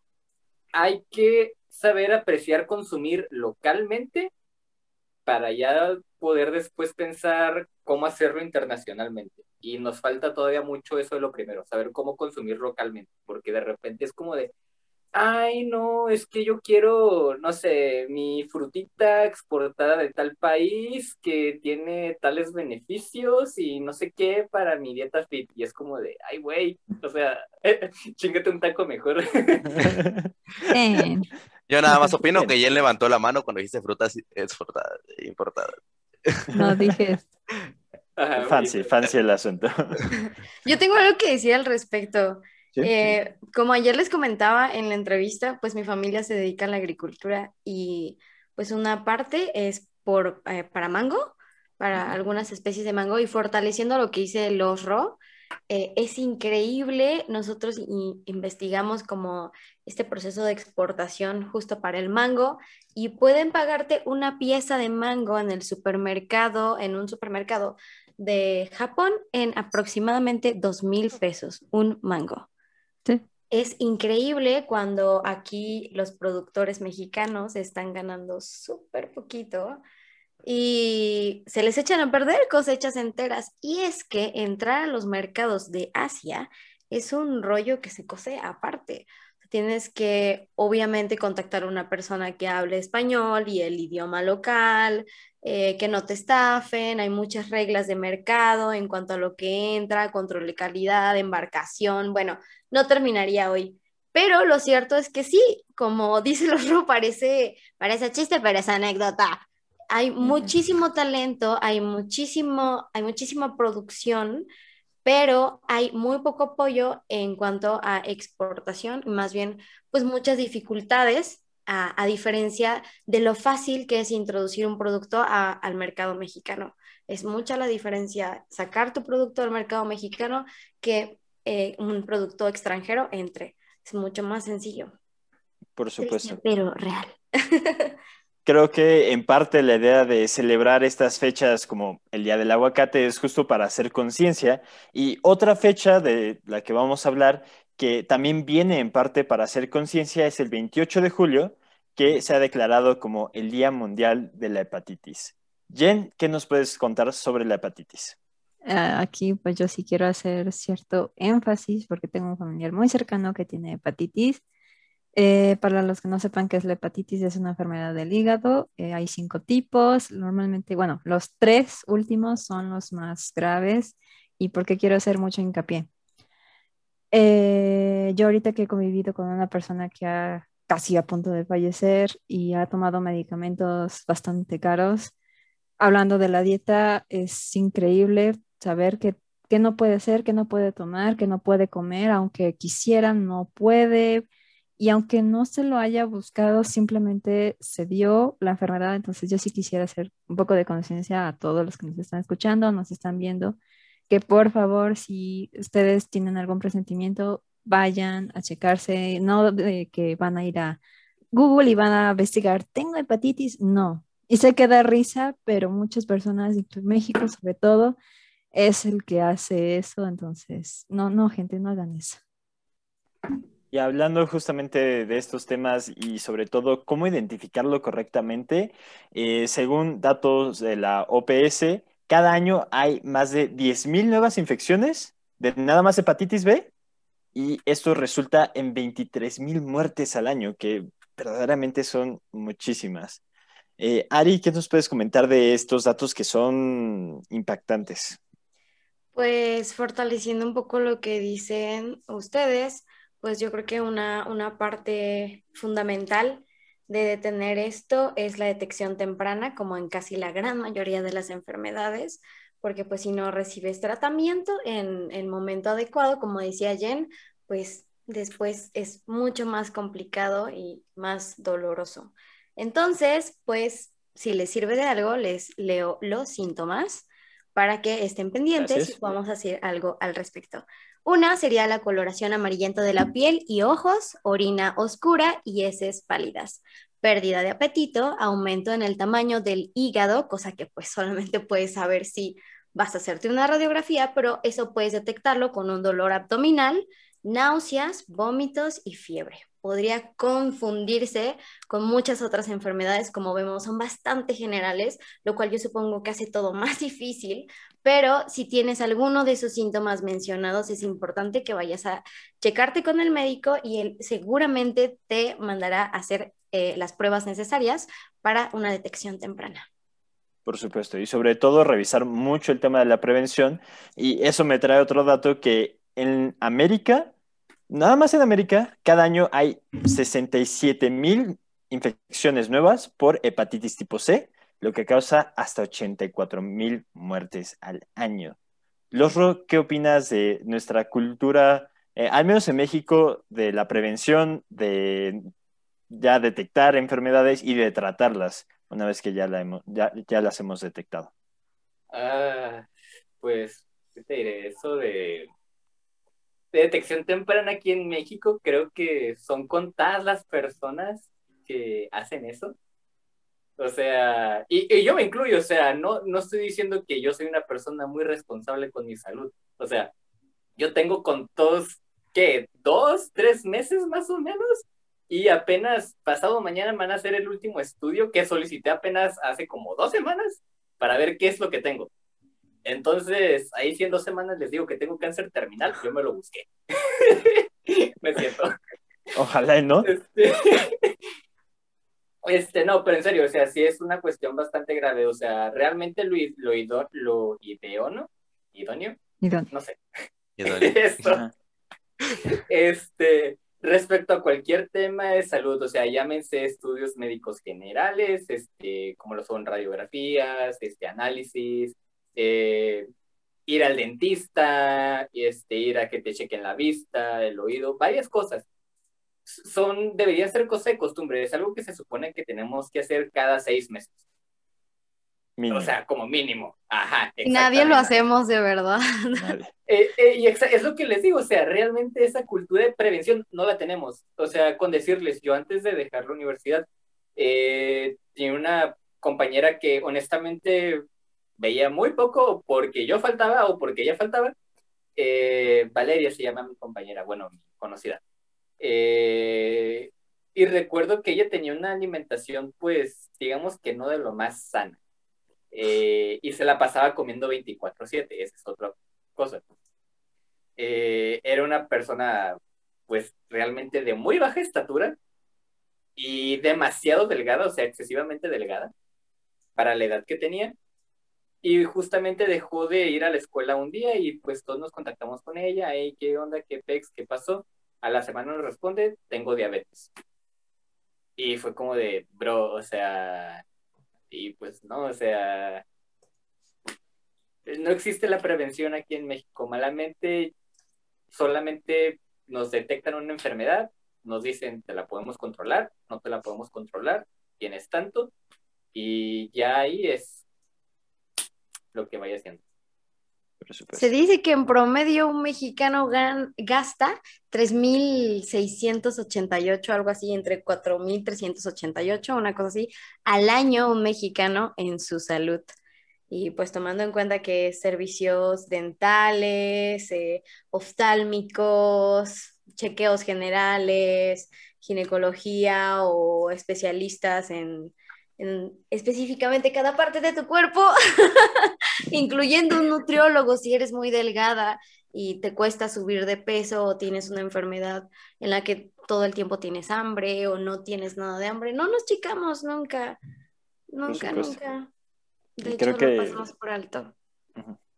[SPEAKER 5] hay que saber apreciar, consumir localmente para ya poder después pensar cómo hacerlo internacionalmente. Y nos falta todavía mucho eso de lo primero, saber cómo consumir localmente, porque de repente es como de, ay, no, es que yo quiero, no sé, mi frutita exportada de tal país que tiene tales beneficios y no sé qué para mi dieta fit. Y es como de, ay, güey, o sea,
[SPEAKER 4] chingate un taco mejor. Yo nada más opino que ya él levantó la mano cuando dijiste frutas exportadas, importadas. No dije fancy, fancy el asunto.
[SPEAKER 2] Yo tengo algo que decir al respecto. Eh, como ayer les comentaba en la entrevista, pues mi familia se dedica a la agricultura y pues una parte es por, eh, para mango, para algunas especies de mango y fortaleciendo lo que hice el RO. Eh, es increíble, nosotros investigamos como este proceso de exportación justo para el mango y pueden pagarte una pieza de mango en el supermercado, en un supermercado de Japón en aproximadamente dos mil pesos, un mango. Es increíble cuando aquí los productores mexicanos están ganando súper poquito y se les echan a perder cosechas enteras. Y es que entrar a los mercados de Asia es un rollo que se cose aparte. Tienes que, obviamente, contactar a una persona que hable español y el idioma local, eh, que no te estafen, hay muchas reglas de mercado en cuanto a lo que entra, control de calidad, embarcación, bueno, no terminaría hoy. Pero lo cierto es que sí, como dice el otro, parece, parece chiste, pero es anécdota. Hay muchísimo talento, hay, muchísimo, hay muchísima producción, pero hay muy poco apoyo en cuanto a exportación, más bien, pues muchas dificultades a, diferencia de lo fácil que es introducir un producto al mercado mexicano. Es mucha la diferencia sacar tu producto al mercado mexicano que eh, un producto extranjero entre. Es mucho más sencillo.
[SPEAKER 1] Por supuesto.
[SPEAKER 2] pero real.
[SPEAKER 1] Creo que en parte la idea de celebrar estas fechas como el Día del Aguacate es justo para hacer conciencia. Y otra fecha de la que vamos a hablar que también viene en parte para hacer conciencia es el 28 de julio, que se ha declarado como el Día Mundial de la Hepatitis. Jen, ¿qué nos puedes contar sobre la hepatitis?
[SPEAKER 3] Ah, aquí pues yo sí quiero hacer cierto énfasis porque tengo un familiar muy cercano que tiene hepatitis. Eh, para los que no sepan qué es la hepatitis, es una enfermedad del hígado. Eh, hay cinco tipos. Normalmente, bueno, los tres últimos son los más graves. ¿Y por qué quiero hacer mucho hincapié? Eh, yo ahorita que he convivido con una persona que ha casi a punto de fallecer y ha tomado medicamentos bastante caros, hablando de la dieta, es increíble saber que, no puede hacer, que no puede tomar, que no puede comer, aunque quisiera, no puede. Y aunque no se lo haya buscado, simplemente se dio la enfermedad. Entonces yo sí quisiera hacer un poco de conciencia a todos los que nos están escuchando, nos están viendo, que por favor, si ustedes tienen algún presentimiento, vayan a checarse, no de que van a ir a Google y van a investigar, tengo hepatitis, no. Y sé que da risa, pero muchas personas, en México sobre todo, es el que hace eso, entonces, no, no, gente, no hagan eso.
[SPEAKER 1] Y hablando justamente de estos temas y sobre todo cómo identificarlo correctamente, eh, según datos de la OPS, cada año hay más de 10.000 nuevas infecciones de nada más hepatitis B y esto resulta en 23.000 muertes al año, que verdaderamente son muchísimas. Eh, Ari, ¿qué nos puedes comentar de estos datos que son impactantes?
[SPEAKER 2] Pues fortaleciendo un poco lo que dicen ustedes, pues yo creo que una, una parte fundamental de detener esto es la detección temprana, como en casi la gran mayoría de las enfermedades, porque pues si no recibes tratamiento en el momento adecuado, como decía Jen, pues después es mucho más complicado y más doloroso. Entonces, pues si les sirve de algo, les leo los síntomas para que estén pendientes y podamos hacer algo al respecto. Una sería la coloración amarillenta de la piel y ojos, orina oscura y heces pálidas, pérdida de apetito, aumento en el tamaño del hígado, cosa que pues solamente puedes saber si vas a hacerte una radiografía, pero eso puedes detectarlo con un dolor abdominal, náuseas, vómitos y fiebre podría confundirse con muchas otras enfermedades, como vemos, son bastante generales, lo cual yo supongo que hace todo más difícil, pero si tienes alguno de esos síntomas mencionados, es importante que vayas a checarte con el médico y él seguramente te mandará a hacer eh, las pruebas necesarias para una detección temprana.
[SPEAKER 1] Por supuesto, y sobre todo revisar mucho el tema de la prevención. Y eso me trae otro dato que en América Nada más en América, cada año hay 67 mil infecciones nuevas por hepatitis tipo C, lo que causa hasta 84 mil muertes al año. Losro, ¿qué opinas de nuestra cultura, eh, al menos en México, de la prevención, de ya detectar enfermedades y de tratarlas una vez que ya, ya las hemos detectado?
[SPEAKER 5] Ah, pues, ¿qué te diré? Eso de de detección temprana aquí en México, creo que son contadas las personas que hacen eso. O sea, y, yo me incluyo, o sea, no, no estoy diciendo que yo soy una persona muy responsable con mi salud. O sea, yo tengo con todos, ¿qué? ¿Dos, tres meses más o menos? Y apenas pasado mañana van a hacer el último estudio que solicité apenas hace como dos semanas para ver qué es lo que tengo. Entonces, ahí si dos semanas les digo que tengo cáncer terminal, yo me lo busqué. Me siento.
[SPEAKER 1] Ojalá, ¿no? Este,
[SPEAKER 5] este... no, pero en serio, o sea, sí es una cuestión bastante grave. O sea, realmente lo, lo, ideó, ¿no? ¿Idóneo? No sé.
[SPEAKER 4] Esto.
[SPEAKER 5] este, respecto a cualquier tema de salud, o sea, llámense estudios médicos generales, este, como lo son radiografías, este, análisis, este, ir al dentista, este, ir a que te chequen la vista, el oído, varias cosas. Son, debería ser cosa de costumbre, es algo que se supone que tenemos que hacer cada seis meses. O sea, como mínimo. Ajá. Nadie lo
[SPEAKER 2] hacemos de verdad.
[SPEAKER 5] Eh, eh, y es lo que les digo, o sea, realmente esa cultura de prevención no la tenemos. O sea, con decirles, yo antes de dejar la universidad, eh, tenía una compañera que honestamente veía muy poco porque yo faltaba o porque ella faltaba. Eh, Valeria se llama mi compañera, bueno, conocida. Eh, y recuerdo que ella tenía una alimentación, pues, digamos que no de lo más sana. Eh, y se la pasaba comiendo 24/7, esa es otra cosa. era una persona, pues, realmente de muy baja estatura y demasiado delgada, o sea, excesivamente delgada para la edad que tenía y justamente dejó de ir a la escuela un día y pues todos nos contactamos con ella, ¿qué onda? ¿Qué pex? ¿Qué pasó? A la semana nos responde, tengo diabetes. Y fue como de, bro, o sea, y pues no, o sea, no existe la prevención aquí en México. Malamente, solamente nos detectan una enfermedad, nos dicen, te la podemos controlar, no te la podemos controlar, tienes tanto, y ya ahí es lo que vaya haciendo.
[SPEAKER 2] Se dice que en promedio un mexicano gasta 3.688, algo así, entre 4.388, una cosa así, al año un mexicano en su salud. Y pues tomando en cuenta que servicios dentales, eh, oftálmicos, chequeos generales, ginecología o especialistas en específicamente cada parte de tu cuerpo, incluyendo un nutriólogo si eres muy delgada y te cuesta subir de peso o tienes una enfermedad en la que todo el tiempo tienes hambre o no tienes nada de hambre. No nos chicamos nunca, nunca, nunca. De hecho, lo pasamos por alto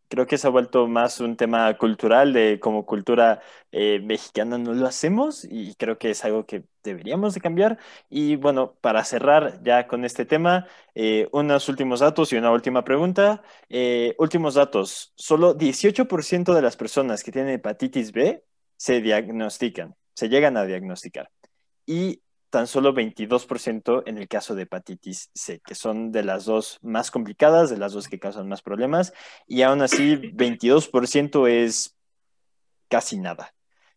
[SPEAKER 1] creo que se ha vuelto más un tema cultural de como cultura eh, mexicana no lo hacemos y creo que es algo que deberíamos de cambiar. Y bueno, para cerrar ya con este tema, eh, unos últimos datos y una última pregunta. Eh, últimos datos, solo 18% de las personas que tienen hepatitis B se diagnostican, se llegan a diagnosticar. Y tan solo 22% en el caso de hepatitis C, que son de las dos más complicadas, de las dos que causan más problemas, y aún así 22% es casi nada.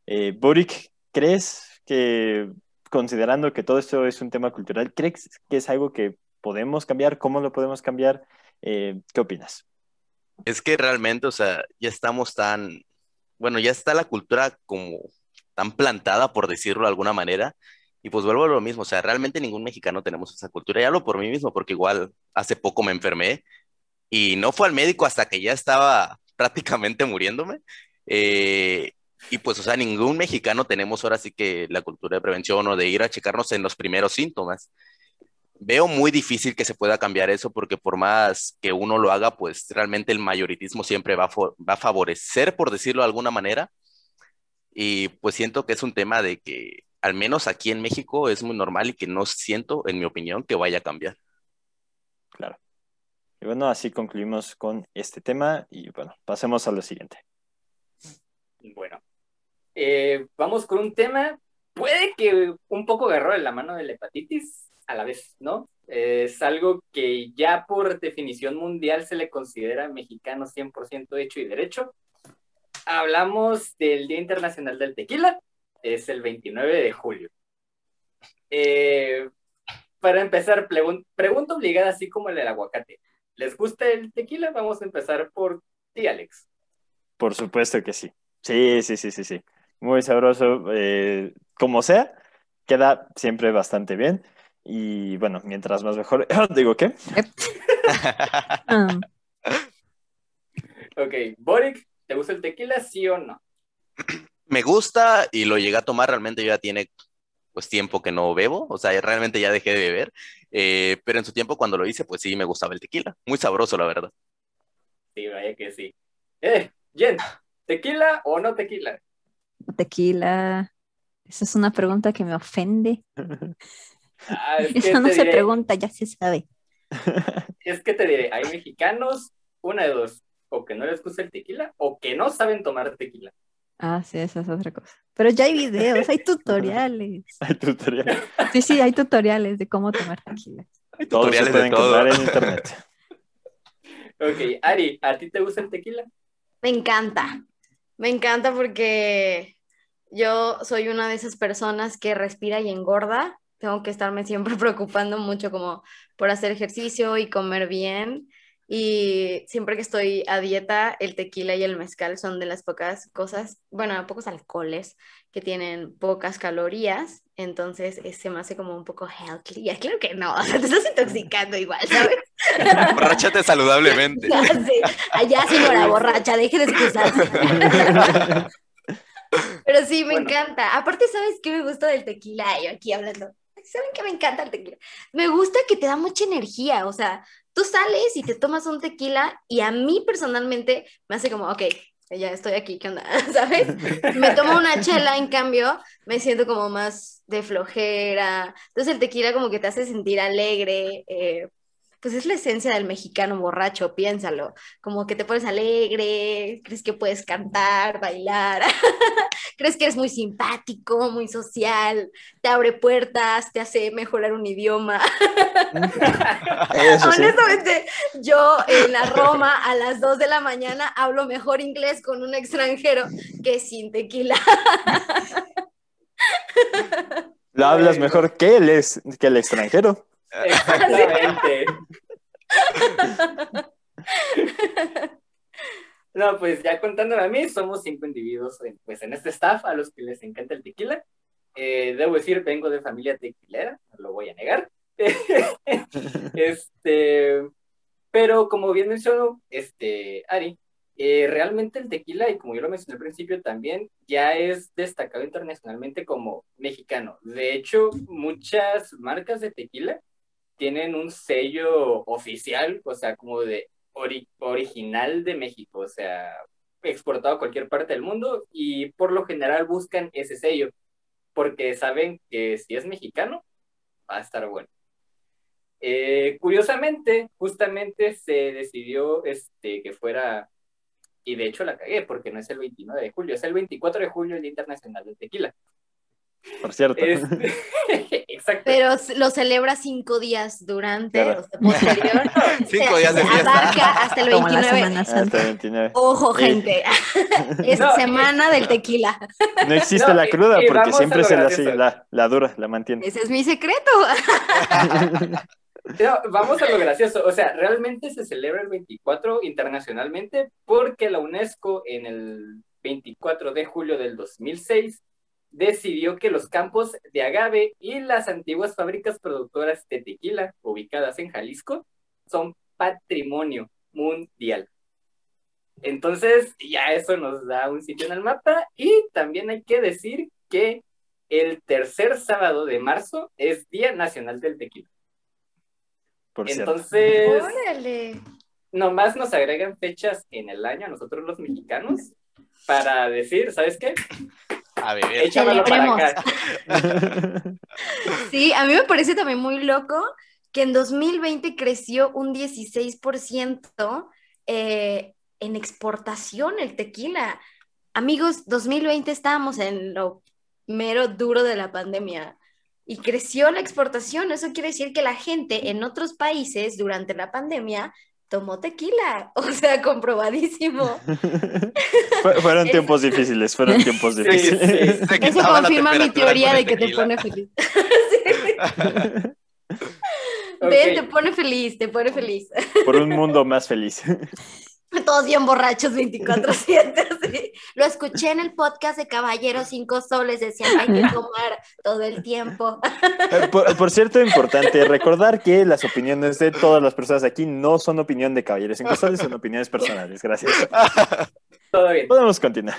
[SPEAKER 1] Eh, Boric, ¿crees que, considerando que todo esto es un tema cultural, ¿crees que es algo que
[SPEAKER 4] podemos cambiar? ¿Cómo lo podemos cambiar? Eh, ¿Qué opinas? Es que realmente, o sea, ya estamos tan, bueno, ya está la cultura como tan plantada, por decirlo de alguna manera, y pues vuelvo a lo mismo, o sea, realmente ningún mexicano tenemos esa cultura. Y hablo por mí mismo, porque igual hace poco me enfermé y no fue al médico hasta que ya estaba prácticamente muriéndome. Eh, y pues, o sea, ningún mexicano tenemos ahora sí que la cultura de prevención o de ir a checarnos en los primeros síntomas. Veo muy difícil que se pueda cambiar eso porque por más que uno lo haga, pues realmente el mayoritismo siempre va va a favorecer, por decirlo de alguna manera. Y pues siento que es un tema de que al menos aquí en México es muy normal y que no siento, en mi opinión, que vaya a cambiar.
[SPEAKER 1] Claro. Y bueno, así concluimos con este tema y bueno, pasemos a lo siguiente.
[SPEAKER 5] Bueno, eh, vamos con un tema, puede que un poco agarró en la mano de la hepatitis a la vez, ¿no? es algo que ya por definición mundial se le considera mexicano 100% hecho y derecho. Hablamos del Día Internacional del Tequila, es el 29 de julio. Eh, para empezar, pregunta obligada, así como el del aguacate. ¿Les gusta el tequila? Vamos a empezar por ti, Alex.
[SPEAKER 1] Por supuesto que sí. Sí, sí, sí, sí, sí. Muy sabroso. Eh, como sea, queda siempre bastante bien. Y bueno, mientras más mejor.
[SPEAKER 4] Oh, digo, ¿qué?
[SPEAKER 5] Ah. ok, Boric, ¿te gusta el tequila, sí o no?
[SPEAKER 4] me gusta y lo llegué a tomar, realmente ya tiene pues tiempo que no bebo, o sea, realmente ya dejé de beber, eh, pero en su tiempo cuando lo hice, pues sí, me gustaba el tequila, muy sabroso, la verdad. Sí, vaya que sí.
[SPEAKER 5] Eh, Jen, ¿tequila o no tequila? Tequila.
[SPEAKER 3] Esa es una pregunta que me ofende.
[SPEAKER 5] Ah, Eso no se pregunta,
[SPEAKER 3] ya se sabe.
[SPEAKER 5] Es que te diré, hay mexicanos, una de dos, o que no les gusta el tequila o que no saben tomar tequila.
[SPEAKER 3] Ah, sí, esa es otra cosa. Pero ya hay videos, hay tutoriales.
[SPEAKER 1] hay tutoriales.
[SPEAKER 3] Sí, sí, hay tutoriales de cómo tomar tequila.
[SPEAKER 5] Hay tutoriales de en internet. ok, Ari, ¿a ti te gusta el tequila?
[SPEAKER 2] Me encanta. Me encanta porque yo soy una de esas personas que respira y engorda. Tengo que estarme siempre preocupando mucho como por hacer ejercicio y comer bien. Y siempre que estoy a dieta, el tequila y el mezcal son de las pocas cosas, bueno, pocos alcoholes que tienen pocas calorías. Entonces eh, se me hace como un poco healthy. Ya, claro que no, te estás intoxicando igual, ¿sabes?
[SPEAKER 4] Borráchate saludablemente. sí.
[SPEAKER 2] Allá, señora este. borracha, deje de Pero sí, me encanta. Aparte, ¿sabes qué me gusta del tequila? Yo aquí hablando. ¿Saben que me encanta el tequila? Me gusta que te da mucha energía, o sea, Tú sales y te tomas un tequila y a mí personalmente me hace como, ok, ya estoy aquí, ¿qué onda? ¿Sabes? Me tomo una chela, en cambio, me siento como más de flojera. Entonces el tequila como que te hace sentir alegre, eh, pues es la esencia del mexicano borracho, piénsalo, como que te pones alegre, crees que puedes cantar, bailar, crees que eres muy simpático, muy social, te abre puertas, te hace mejorar un idioma. Honestamente, yo en la Roma a las 2 de la mañana hablo mejor inglés con un extranjero que sin tequila.
[SPEAKER 1] Lo hablas mejor que es que el extranjero.
[SPEAKER 5] Exactamente. no, pues ya contándome a mí, somos cinco individuos en, pues, en este staff a los que les encanta el tequila. Eh, debo decir, vengo de familia tequilera, no lo voy a negar. este, pero como bien mencionó este, Ari, eh, realmente el tequila, y como yo lo mencioné al principio también, ya es destacado internacionalmente como mexicano. De hecho, muchas marcas de tequila tienen un sello oficial, o sea, como de original de México, o sea, exportado a cualquier parte del mundo y por lo general buscan ese sello porque saben que si es mexicano va a estar bueno. Eh, curiosamente, justamente se decidió este, que fuera, y de hecho la cagué porque no es el 29 de julio, es el 24 de julio el Día Internacional del Tequila
[SPEAKER 1] por cierto. Este,
[SPEAKER 2] Pero lo celebra cinco días durante, cinco días de fiesta. hasta el
[SPEAKER 1] 29. Ojo, gente.
[SPEAKER 2] es semana del tequila. No existe la cruda porque siempre se
[SPEAKER 5] la, la, dura, la mantiene.
[SPEAKER 1] Ese
[SPEAKER 2] es mi secreto.
[SPEAKER 5] vamos a lo gracioso. O sea, realmente se celebra el 24 internacionalmente porque la UNESCO en el 24 de julio del 2006 decidió que los campos de agave y las antiguas fábricas productoras de tequila ubicadas en Jalisco son patrimonio mundial. Entonces, ya eso nos da un sitio en el mapa y también hay que decir que el tercer sábado de marzo es Día Nacional del Tequila. Por Entonces, nomás nos agregan fechas en el año a nosotros los mexicanos para decir, ¿sabes qué? A
[SPEAKER 2] sí, a mí me parece también muy loco que en 2020 creció un 16% eh, en exportación el tequila. Amigos, 2020 estábamos en lo mero duro de la pandemia y creció la exportación. Eso quiere decir que la gente en otros países durante la pandemia tomó tequila, o sea, comprobadísimo.
[SPEAKER 1] fueron tiempos difíciles, fueron tiempos difíciles. Eso confirma mi teoría de que te pone feliz. Ven, te
[SPEAKER 2] pone feliz, te pone feliz.
[SPEAKER 1] Por un mundo más feliz
[SPEAKER 2] todos bien borrachos 24-7. Lo escuché en el podcast de Caballeros Cinco Soles, decían, hay que tomar todo el tiempo.
[SPEAKER 1] Eh, eh, por, cierto, importante recordar que las opiniones de todas las personas aquí no son opinión de Caballeros Cinco Soles, son opiniones personales. Gracias. Todo bien. Podemos continuar.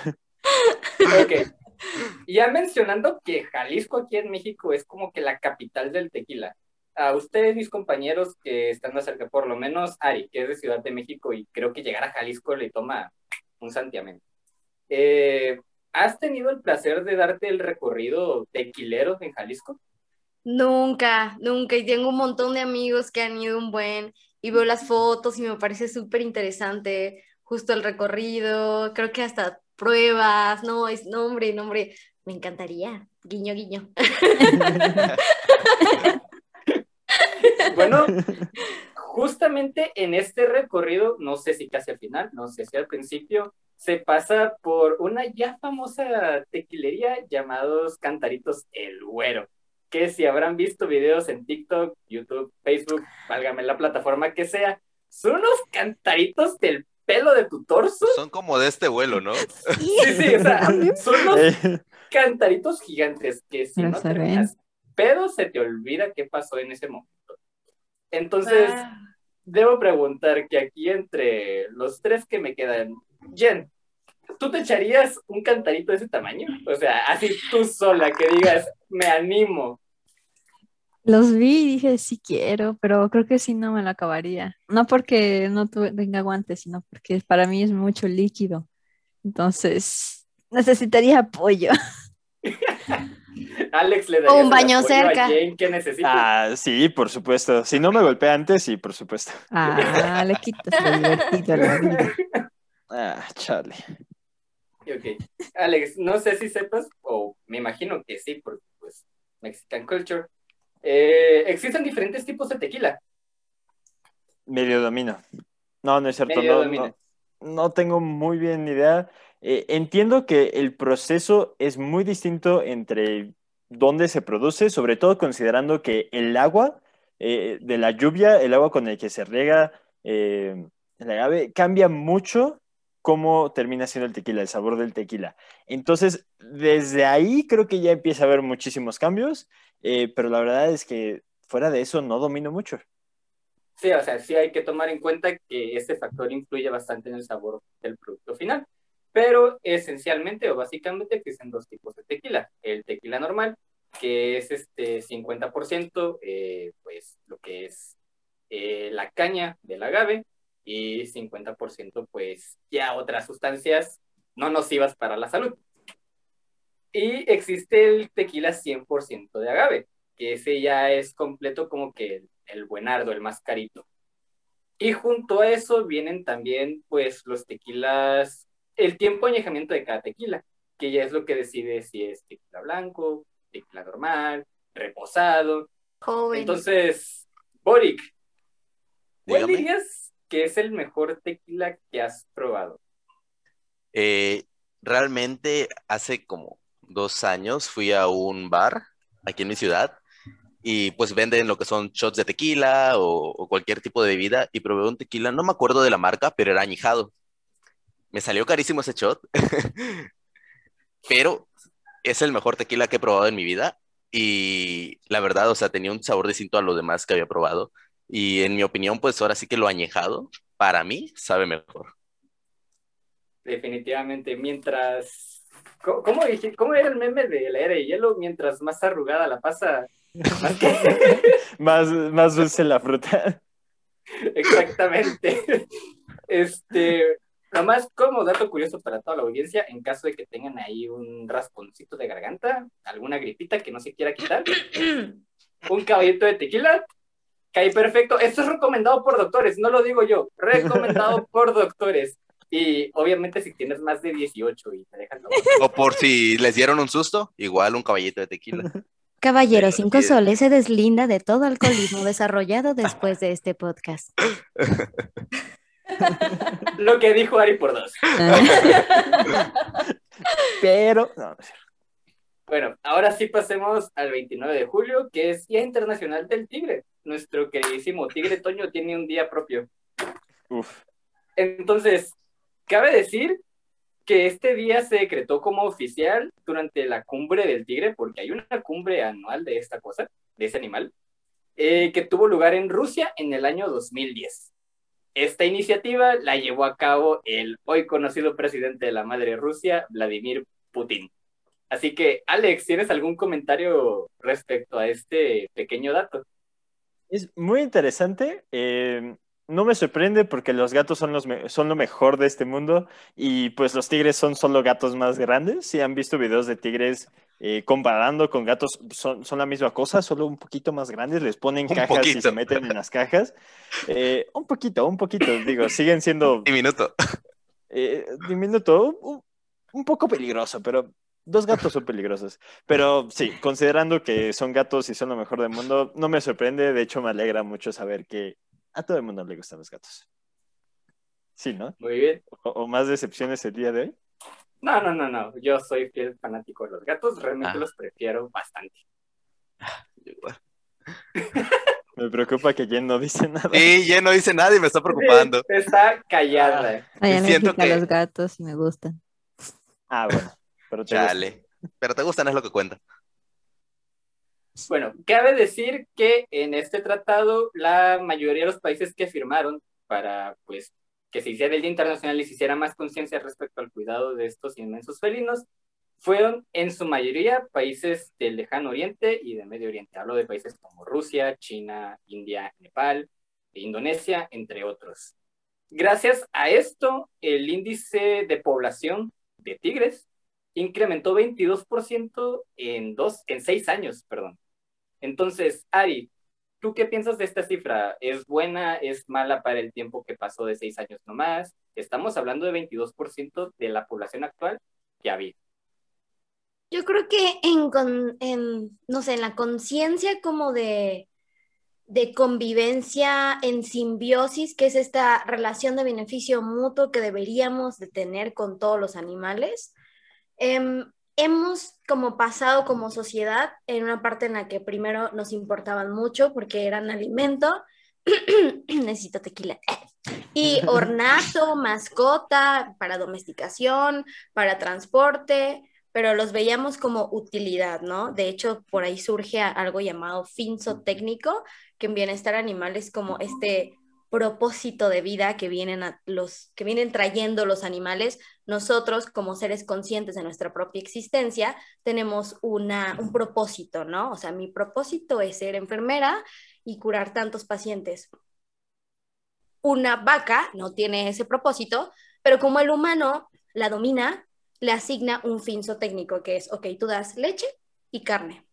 [SPEAKER 5] Ok. Ya mencionando que Jalisco aquí en México es como que la capital del tequila a ustedes, mis compañeros que están más cerca, por lo menos Ari, que es de Ciudad de México y creo que llegar a Jalisco le toma un santiamén. Eh, ¿Has tenido el placer de darte el recorrido de Quileros en Jalisco?
[SPEAKER 2] Nunca, nunca. Y tengo un montón de amigos que han ido un buen y veo las fotos y me parece súper interesante justo el recorrido, creo que hasta pruebas, no, es nombre, nombre, me encantaría, guiño, guiño.
[SPEAKER 5] Bueno, justamente en este recorrido, no sé si casi al final, no sé si al principio, se pasa por una ya famosa tequilería llamados Cantaritos El Güero, que si habrán visto videos en TikTok, YouTube, Facebook, válgame la plataforma que sea, son unos cantaritos del pelo de tu torso. Son
[SPEAKER 4] como de este vuelo, ¿no? Sí, sí, o sea, son unos eh.
[SPEAKER 5] cantaritos gigantes que si no, terminas, pero se te olvida qué pasó en ese momento. Entonces, ah. debo preguntar que aquí entre los tres que me quedan, Jen, ¿tú te echarías un cantarito de ese tamaño? O sea, así tú sola, que digas, me animo.
[SPEAKER 3] Los vi y dije, sí quiero, pero creo que sí no me lo acabaría. No porque no tenga guantes, sino porque para mí es mucho líquido. Entonces, necesitaría apoyo.
[SPEAKER 5] Alex le da un baño cerca. Ah,
[SPEAKER 1] sí, por supuesto. Si no me golpea antes, sí, por supuesto.
[SPEAKER 5] Ah, le quitas
[SPEAKER 1] Ah,
[SPEAKER 5] Alex, no sé si sepas, o me imagino que sí, por pues Mexican Culture. Eh, existen diferentes tipos de tequila.
[SPEAKER 1] Medio domino. No, no es cierto no tengo muy bien idea. Eh, entiendo que el proceso es muy distinto entre dónde se produce, sobre todo considerando que el agua eh, de la lluvia, el agua con el que se riega eh, la ave, cambia mucho cómo termina siendo el tequila, el sabor del tequila. Entonces, desde ahí creo que ya empieza a haber muchísimos cambios, pero la verdad es que fuera de eso no domino mucho.
[SPEAKER 5] Sí, o sea, sí hay que tomar en cuenta que este factor influye bastante en el sabor del producto final. Pero esencialmente o básicamente existen dos tipos de tequila. El tequila normal, que es este 50%, eh, pues lo que es eh, la caña del agave y 50% pues ya otras sustancias no nocivas para la salud. Y existe el tequila 100% de agave, ese ya es completo como que el, buenardo, el más carito. Y junto a eso vienen también pues los tequilas, el tiempo de añejamiento de cada tequila, que ya es lo que decide si es tequila blanco, tequila normal, reposado. Entonces, Boric, ¿cuál dirías que es el mejor tequila que has probado?
[SPEAKER 4] Eh, realmente hace como dos años fui a un bar aquí en mi ciudad y pues venden lo que son shots de tequila o, cualquier tipo de bebida y probé un tequila, no me acuerdo de la marca, pero era añejado. Me salió carísimo ese shot, pero es el mejor tequila que he probado en mi vida y la verdad, o sea, tenía un sabor distinto a lo demás que había probado y en mi opinión, pues ahora sí que lo añejado, para mí, sabe mejor.
[SPEAKER 5] Definitivamente, mientras... ¿Cómo, dije, cómo era el meme de la era de hielo? Mientras más arrugada la pasa,
[SPEAKER 1] más, más dulce la fruta.
[SPEAKER 5] Exactamente. Este, nomás como dato curioso para toda la audiencia, en caso de que tengan ahí un Rasconcito de garganta, alguna gripita que no se quiera quitar, un caballito de tequila, cae perfecto. Esto es recomendado por doctores, no lo digo yo, recomendado por doctores. Y obviamente
[SPEAKER 4] si tienes más de 18 y te dejan... O por si les dieron un susto, igual un caballito de
[SPEAKER 2] tequila. Caballero Cinco Soles se deslinda de todo alcoholismo desarrollado después de este podcast.
[SPEAKER 5] Lo que dijo Ari por dos.
[SPEAKER 2] Pero,
[SPEAKER 5] Bueno, ahora sí pasemos al 29 de julio, que es Día Internacional del Tigre. Nuestro queridísimo Tigre Toño tiene un día propio. Uf. Entonces, cabe decir que este día se decretó como oficial durante la cumbre del tigre, porque hay una cumbre anual de esta cosa, de ese animal, eh, que tuvo lugar en Rusia en el año 2010. Esta iniciativa la llevó a cabo el hoy conocido presidente de la madre Rusia, Vladimir Putin. Así que, Alex, ¿tienes algún comentario respecto a este pequeño dato?
[SPEAKER 1] Es muy interesante. Eh, no me sorprende porque los gatos son, los son lo mejor de este mundo y pues los tigres son solo gatos más grandes. Si han visto videos de tigres eh, comparando con gatos, son, son, la misma cosa, solo un poquito más grandes, les ponen cajas y se meten en las cajas. Eh, un poquito, un poquito, digo, siguen siendo... Diminuto. Eh, diminuto, un poco peligroso, pero Dos gatos son peligrosos. Pero sí, considerando que son gatos y son lo mejor del mundo, no me sorprende. De hecho, me alegra mucho saber que a todo el mundo le gustan los gatos. Sí, ¿no? Muy bien. O, más decepciones el día de hoy?
[SPEAKER 5] No, no, no, no. Yo soy fanático de los gatos. Realmente ah. los prefiero bastante.
[SPEAKER 1] me preocupa que Jen no dice nada.
[SPEAKER 4] Sí, Jen no dice nada y me está preocupando. está callada.
[SPEAKER 3] Ah, siento que los gatos y me gustan.
[SPEAKER 4] Ah, bueno. Pero te Pero te gustan es lo que cuenta.
[SPEAKER 5] Bueno, cabe decir que en este tratado la mayoría de los países que firmaron para pues que se hiciera el Día Internacional y se hiciera más conciencia respecto al cuidado de estos inmensos felinos fueron en su mayoría países del lejano oriente y del medio oriente. Hablo de países como Rusia, China, India, Nepal, Indonesia, entre otros. Gracias a esto, el índice de población de tigres incrementó 22% en, dos, en seis años, perdón. Entonces, Ari, ¿tú qué piensas de esta cifra? ¿Es buena? ¿Es mala para el tiempo que pasó de seis años nomás? Estamos hablando de 22% de la población actual que había.
[SPEAKER 2] Yo creo que en, no en la conciencia como de, de convivencia en simbiosis, que es esta relación de beneficio mutuo que deberíamos de tener con todos los animales, em, hemos como pasado como sociedad en una parte en la que primero nos importaban mucho porque eran alimento, necesito tequila, y ornato, mascota, para domesticación, para transporte, pero los veíamos como utilidad, ¿no? De hecho, por ahí surge algo llamado finso técnico, que en bienestar animal es como este propósito de vida que vienen, los, que vienen trayendo los animales, nosotros como seres conscientes de nuestra propia existencia tenemos una, un propósito, ¿no? O sea, mi propósito es ser enfermera y curar tantos pacientes. Una vaca no tiene ese propósito, pero como el humano la domina, le asigna un fin técnico, que es, ok, tú das leche y carne.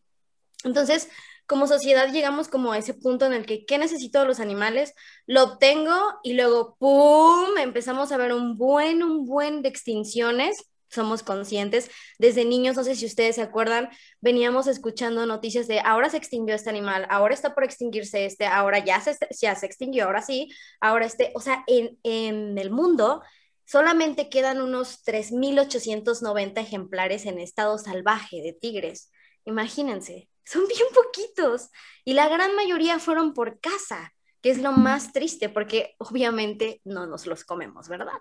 [SPEAKER 2] Entonces, como sociedad llegamos como a ese punto en el que, ¿qué necesito de los animales? Lo obtengo y luego, ¡pum!, empezamos a ver un buen, un buen de extinciones somos conscientes. Desde niños, no sé si ustedes se acuerdan, veníamos escuchando noticias de ahora se extinguió este animal, ahora está por extinguirse este, ahora ya se, ya se extinguió, ahora sí, ahora este, o sea, en, en el mundo solamente quedan unos 3.890 ejemplares en estado salvaje de tigres. Imagínense son bien poquitos y la gran mayoría fueron por casa, que es lo más triste porque obviamente no nos los comemos, ¿verdad?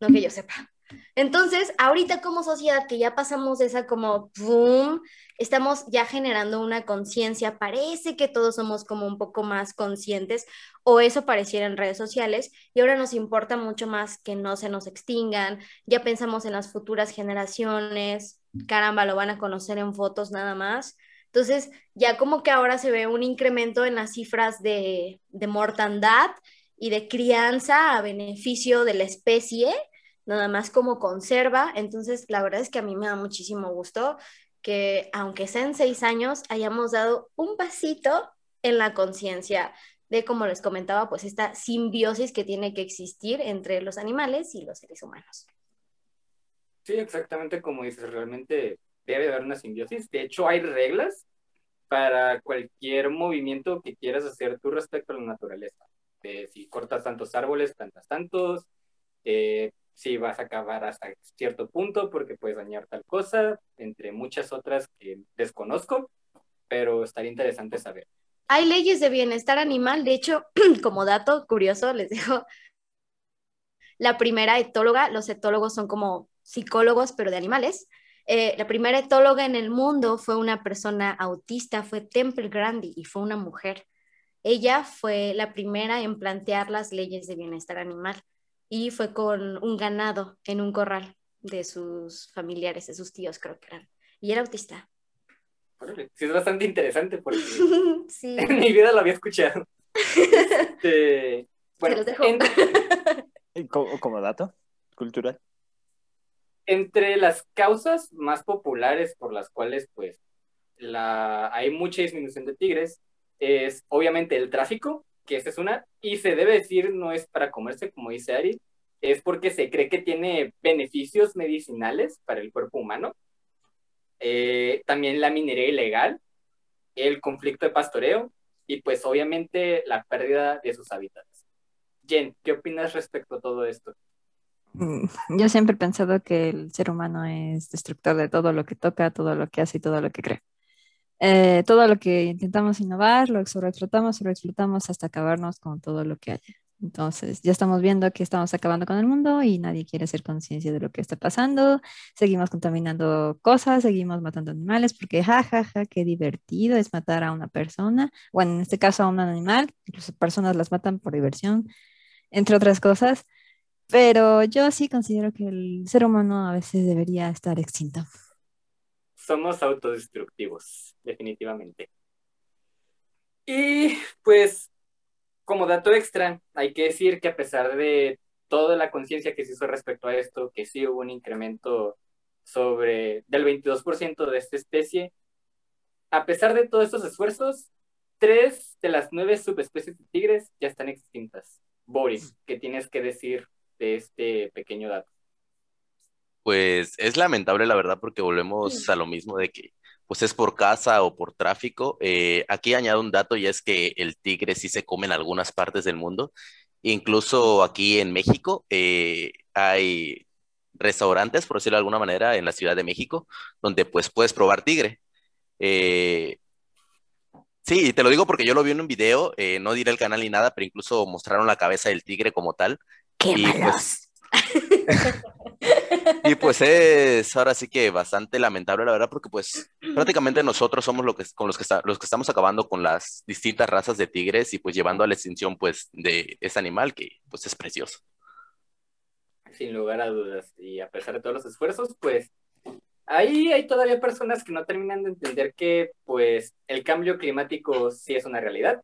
[SPEAKER 2] No que yo sepa. Entonces, ahorita como sociedad que ya pasamos esa como boom, estamos ya generando una conciencia, parece que todos somos como un poco más conscientes o eso pareciera en redes sociales y ahora nos importa mucho más que no se nos extingan, ya pensamos en las futuras generaciones, caramba, lo van a conocer en fotos nada más entonces, ya como que ahora se ve un incremento en las cifras de, mortandad y de crianza a beneficio de la especie, nada más como conserva. Entonces, la verdad es que a mí me da muchísimo gusto que, aunque sean seis años, hayamos dado un pasito en la conciencia de, como les comentaba, pues esta simbiosis que tiene que existir entre los animales y los seres humanos.
[SPEAKER 5] Sí, exactamente como dices, realmente debe haber una simbiosis. De hecho, hay reglas para cualquier movimiento que quieras hacer tú respecto a la naturaleza. si cortas tantos árboles, tantas tantos, eh, si vas a acabar hasta cierto punto porque puedes dañar tal cosa, entre muchas otras que desconozco, pero estaría interesante saber.
[SPEAKER 2] Hay leyes de bienestar animal, de hecho, como dato curioso, les dejo la primera etóloga, los etólogos son como psicólogos, pero de animales, eh, la primera etóloga en el mundo fue una persona autista, fue Temple Grandi y fue una mujer. Ella fue la primera en plantear las leyes de bienestar animal y fue con un ganado en un corral de sus familiares, de sus tíos creo que eran, y era autista.
[SPEAKER 5] Sí, es bastante interesante porque
[SPEAKER 2] en
[SPEAKER 5] mi vida lo había escuchado. Este, como dato cultural, entre las causas más populares por las cuales pues la, hay mucha disminución de tigres es obviamente el tráfico, que esta es una, y se debe decir no es para comerse, como dice Ari, es porque se cree que tiene beneficios medicinales para el cuerpo humano. Eh, también la minería ilegal, el conflicto de pastoreo y pues obviamente la pérdida de sus hábitats. Jen, ¿qué opinas respecto a todo esto?
[SPEAKER 3] Mm, yo siempre he pensado que el ser humano es destructor de todo lo que toca, todo lo que hace y todo lo que cree. Eh, todo lo que intentamos innovar, lo sobreexplotamos, sobreexplotamos hasta acabarnos con todo lo que hay. Entonces, ya estamos viendo que estamos acabando con el mundo y nadie quiere hacer conciencia de lo que está pasando. Seguimos contaminando cosas, seguimos matando animales, porque jajaja, qué divertido es matar a una persona. Bueno, en este caso a un animal, incluso personas las matan por diversión, entre otras cosas. Pero yo sí considero que el ser humano a veces debería estar extinto.
[SPEAKER 5] Somos autodestructivos, definitivamente. Y pues, como dato extra, hay que decir que a pesar de toda la conciencia que se hizo respecto a esto, que sí hubo un incremento sobre del 22% de esta especie, a pesar de todos estos esfuerzos, tres de las nueve subespecies de tigres ya están extintas. Boris, ¿qué tienes que decir de este pequeño dato?
[SPEAKER 4] Pues es lamentable la verdad porque volvemos a lo mismo de que pues es por casa o por tráfico. Eh, aquí añado un dato y es que el tigre sí se come en algunas partes del mundo. Incluso aquí en México eh, hay restaurantes, por decirlo de alguna manera, en la Ciudad de México, donde pues puedes probar tigre. Eh, sí, te lo digo porque yo lo vi en un video, eh, no diré el canal ni nada, pero incluso mostraron la cabeza del tigre como tal pues y Pues, es ahora sí que bastante lamentable, la verdad, porque pues prácticamente nosotros somos lo que, con los, que está, los que estamos acabando con las distintas razas de tigres y pues llevando a la extinción pues de ese animal que pues es precioso.
[SPEAKER 5] Sin lugar a dudas, y a pesar de todos los esfuerzos, pues ahí hay todavía personas que no terminan de entender que pues el cambio climático sí es una realidad,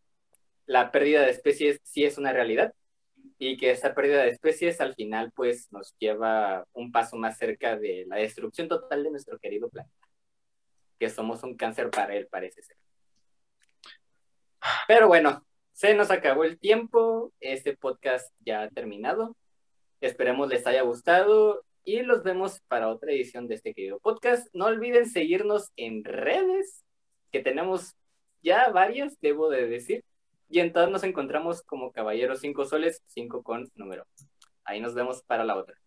[SPEAKER 5] la pérdida de especies sí es una realidad, y que esa pérdida de especies al final pues nos lleva un paso más cerca de la destrucción total de nuestro querido planeta, que somos un cáncer para él, parece ser. Pero bueno, se nos acabó el tiempo, este podcast ya ha terminado, esperemos les haya gustado y los vemos para otra edición de este querido podcast. No olviden seguirnos en redes, que tenemos ya varias, debo de decir, y entonces nos encontramos como Caballeros 5 soles, 5 con número. Ahí nos vemos para la otra.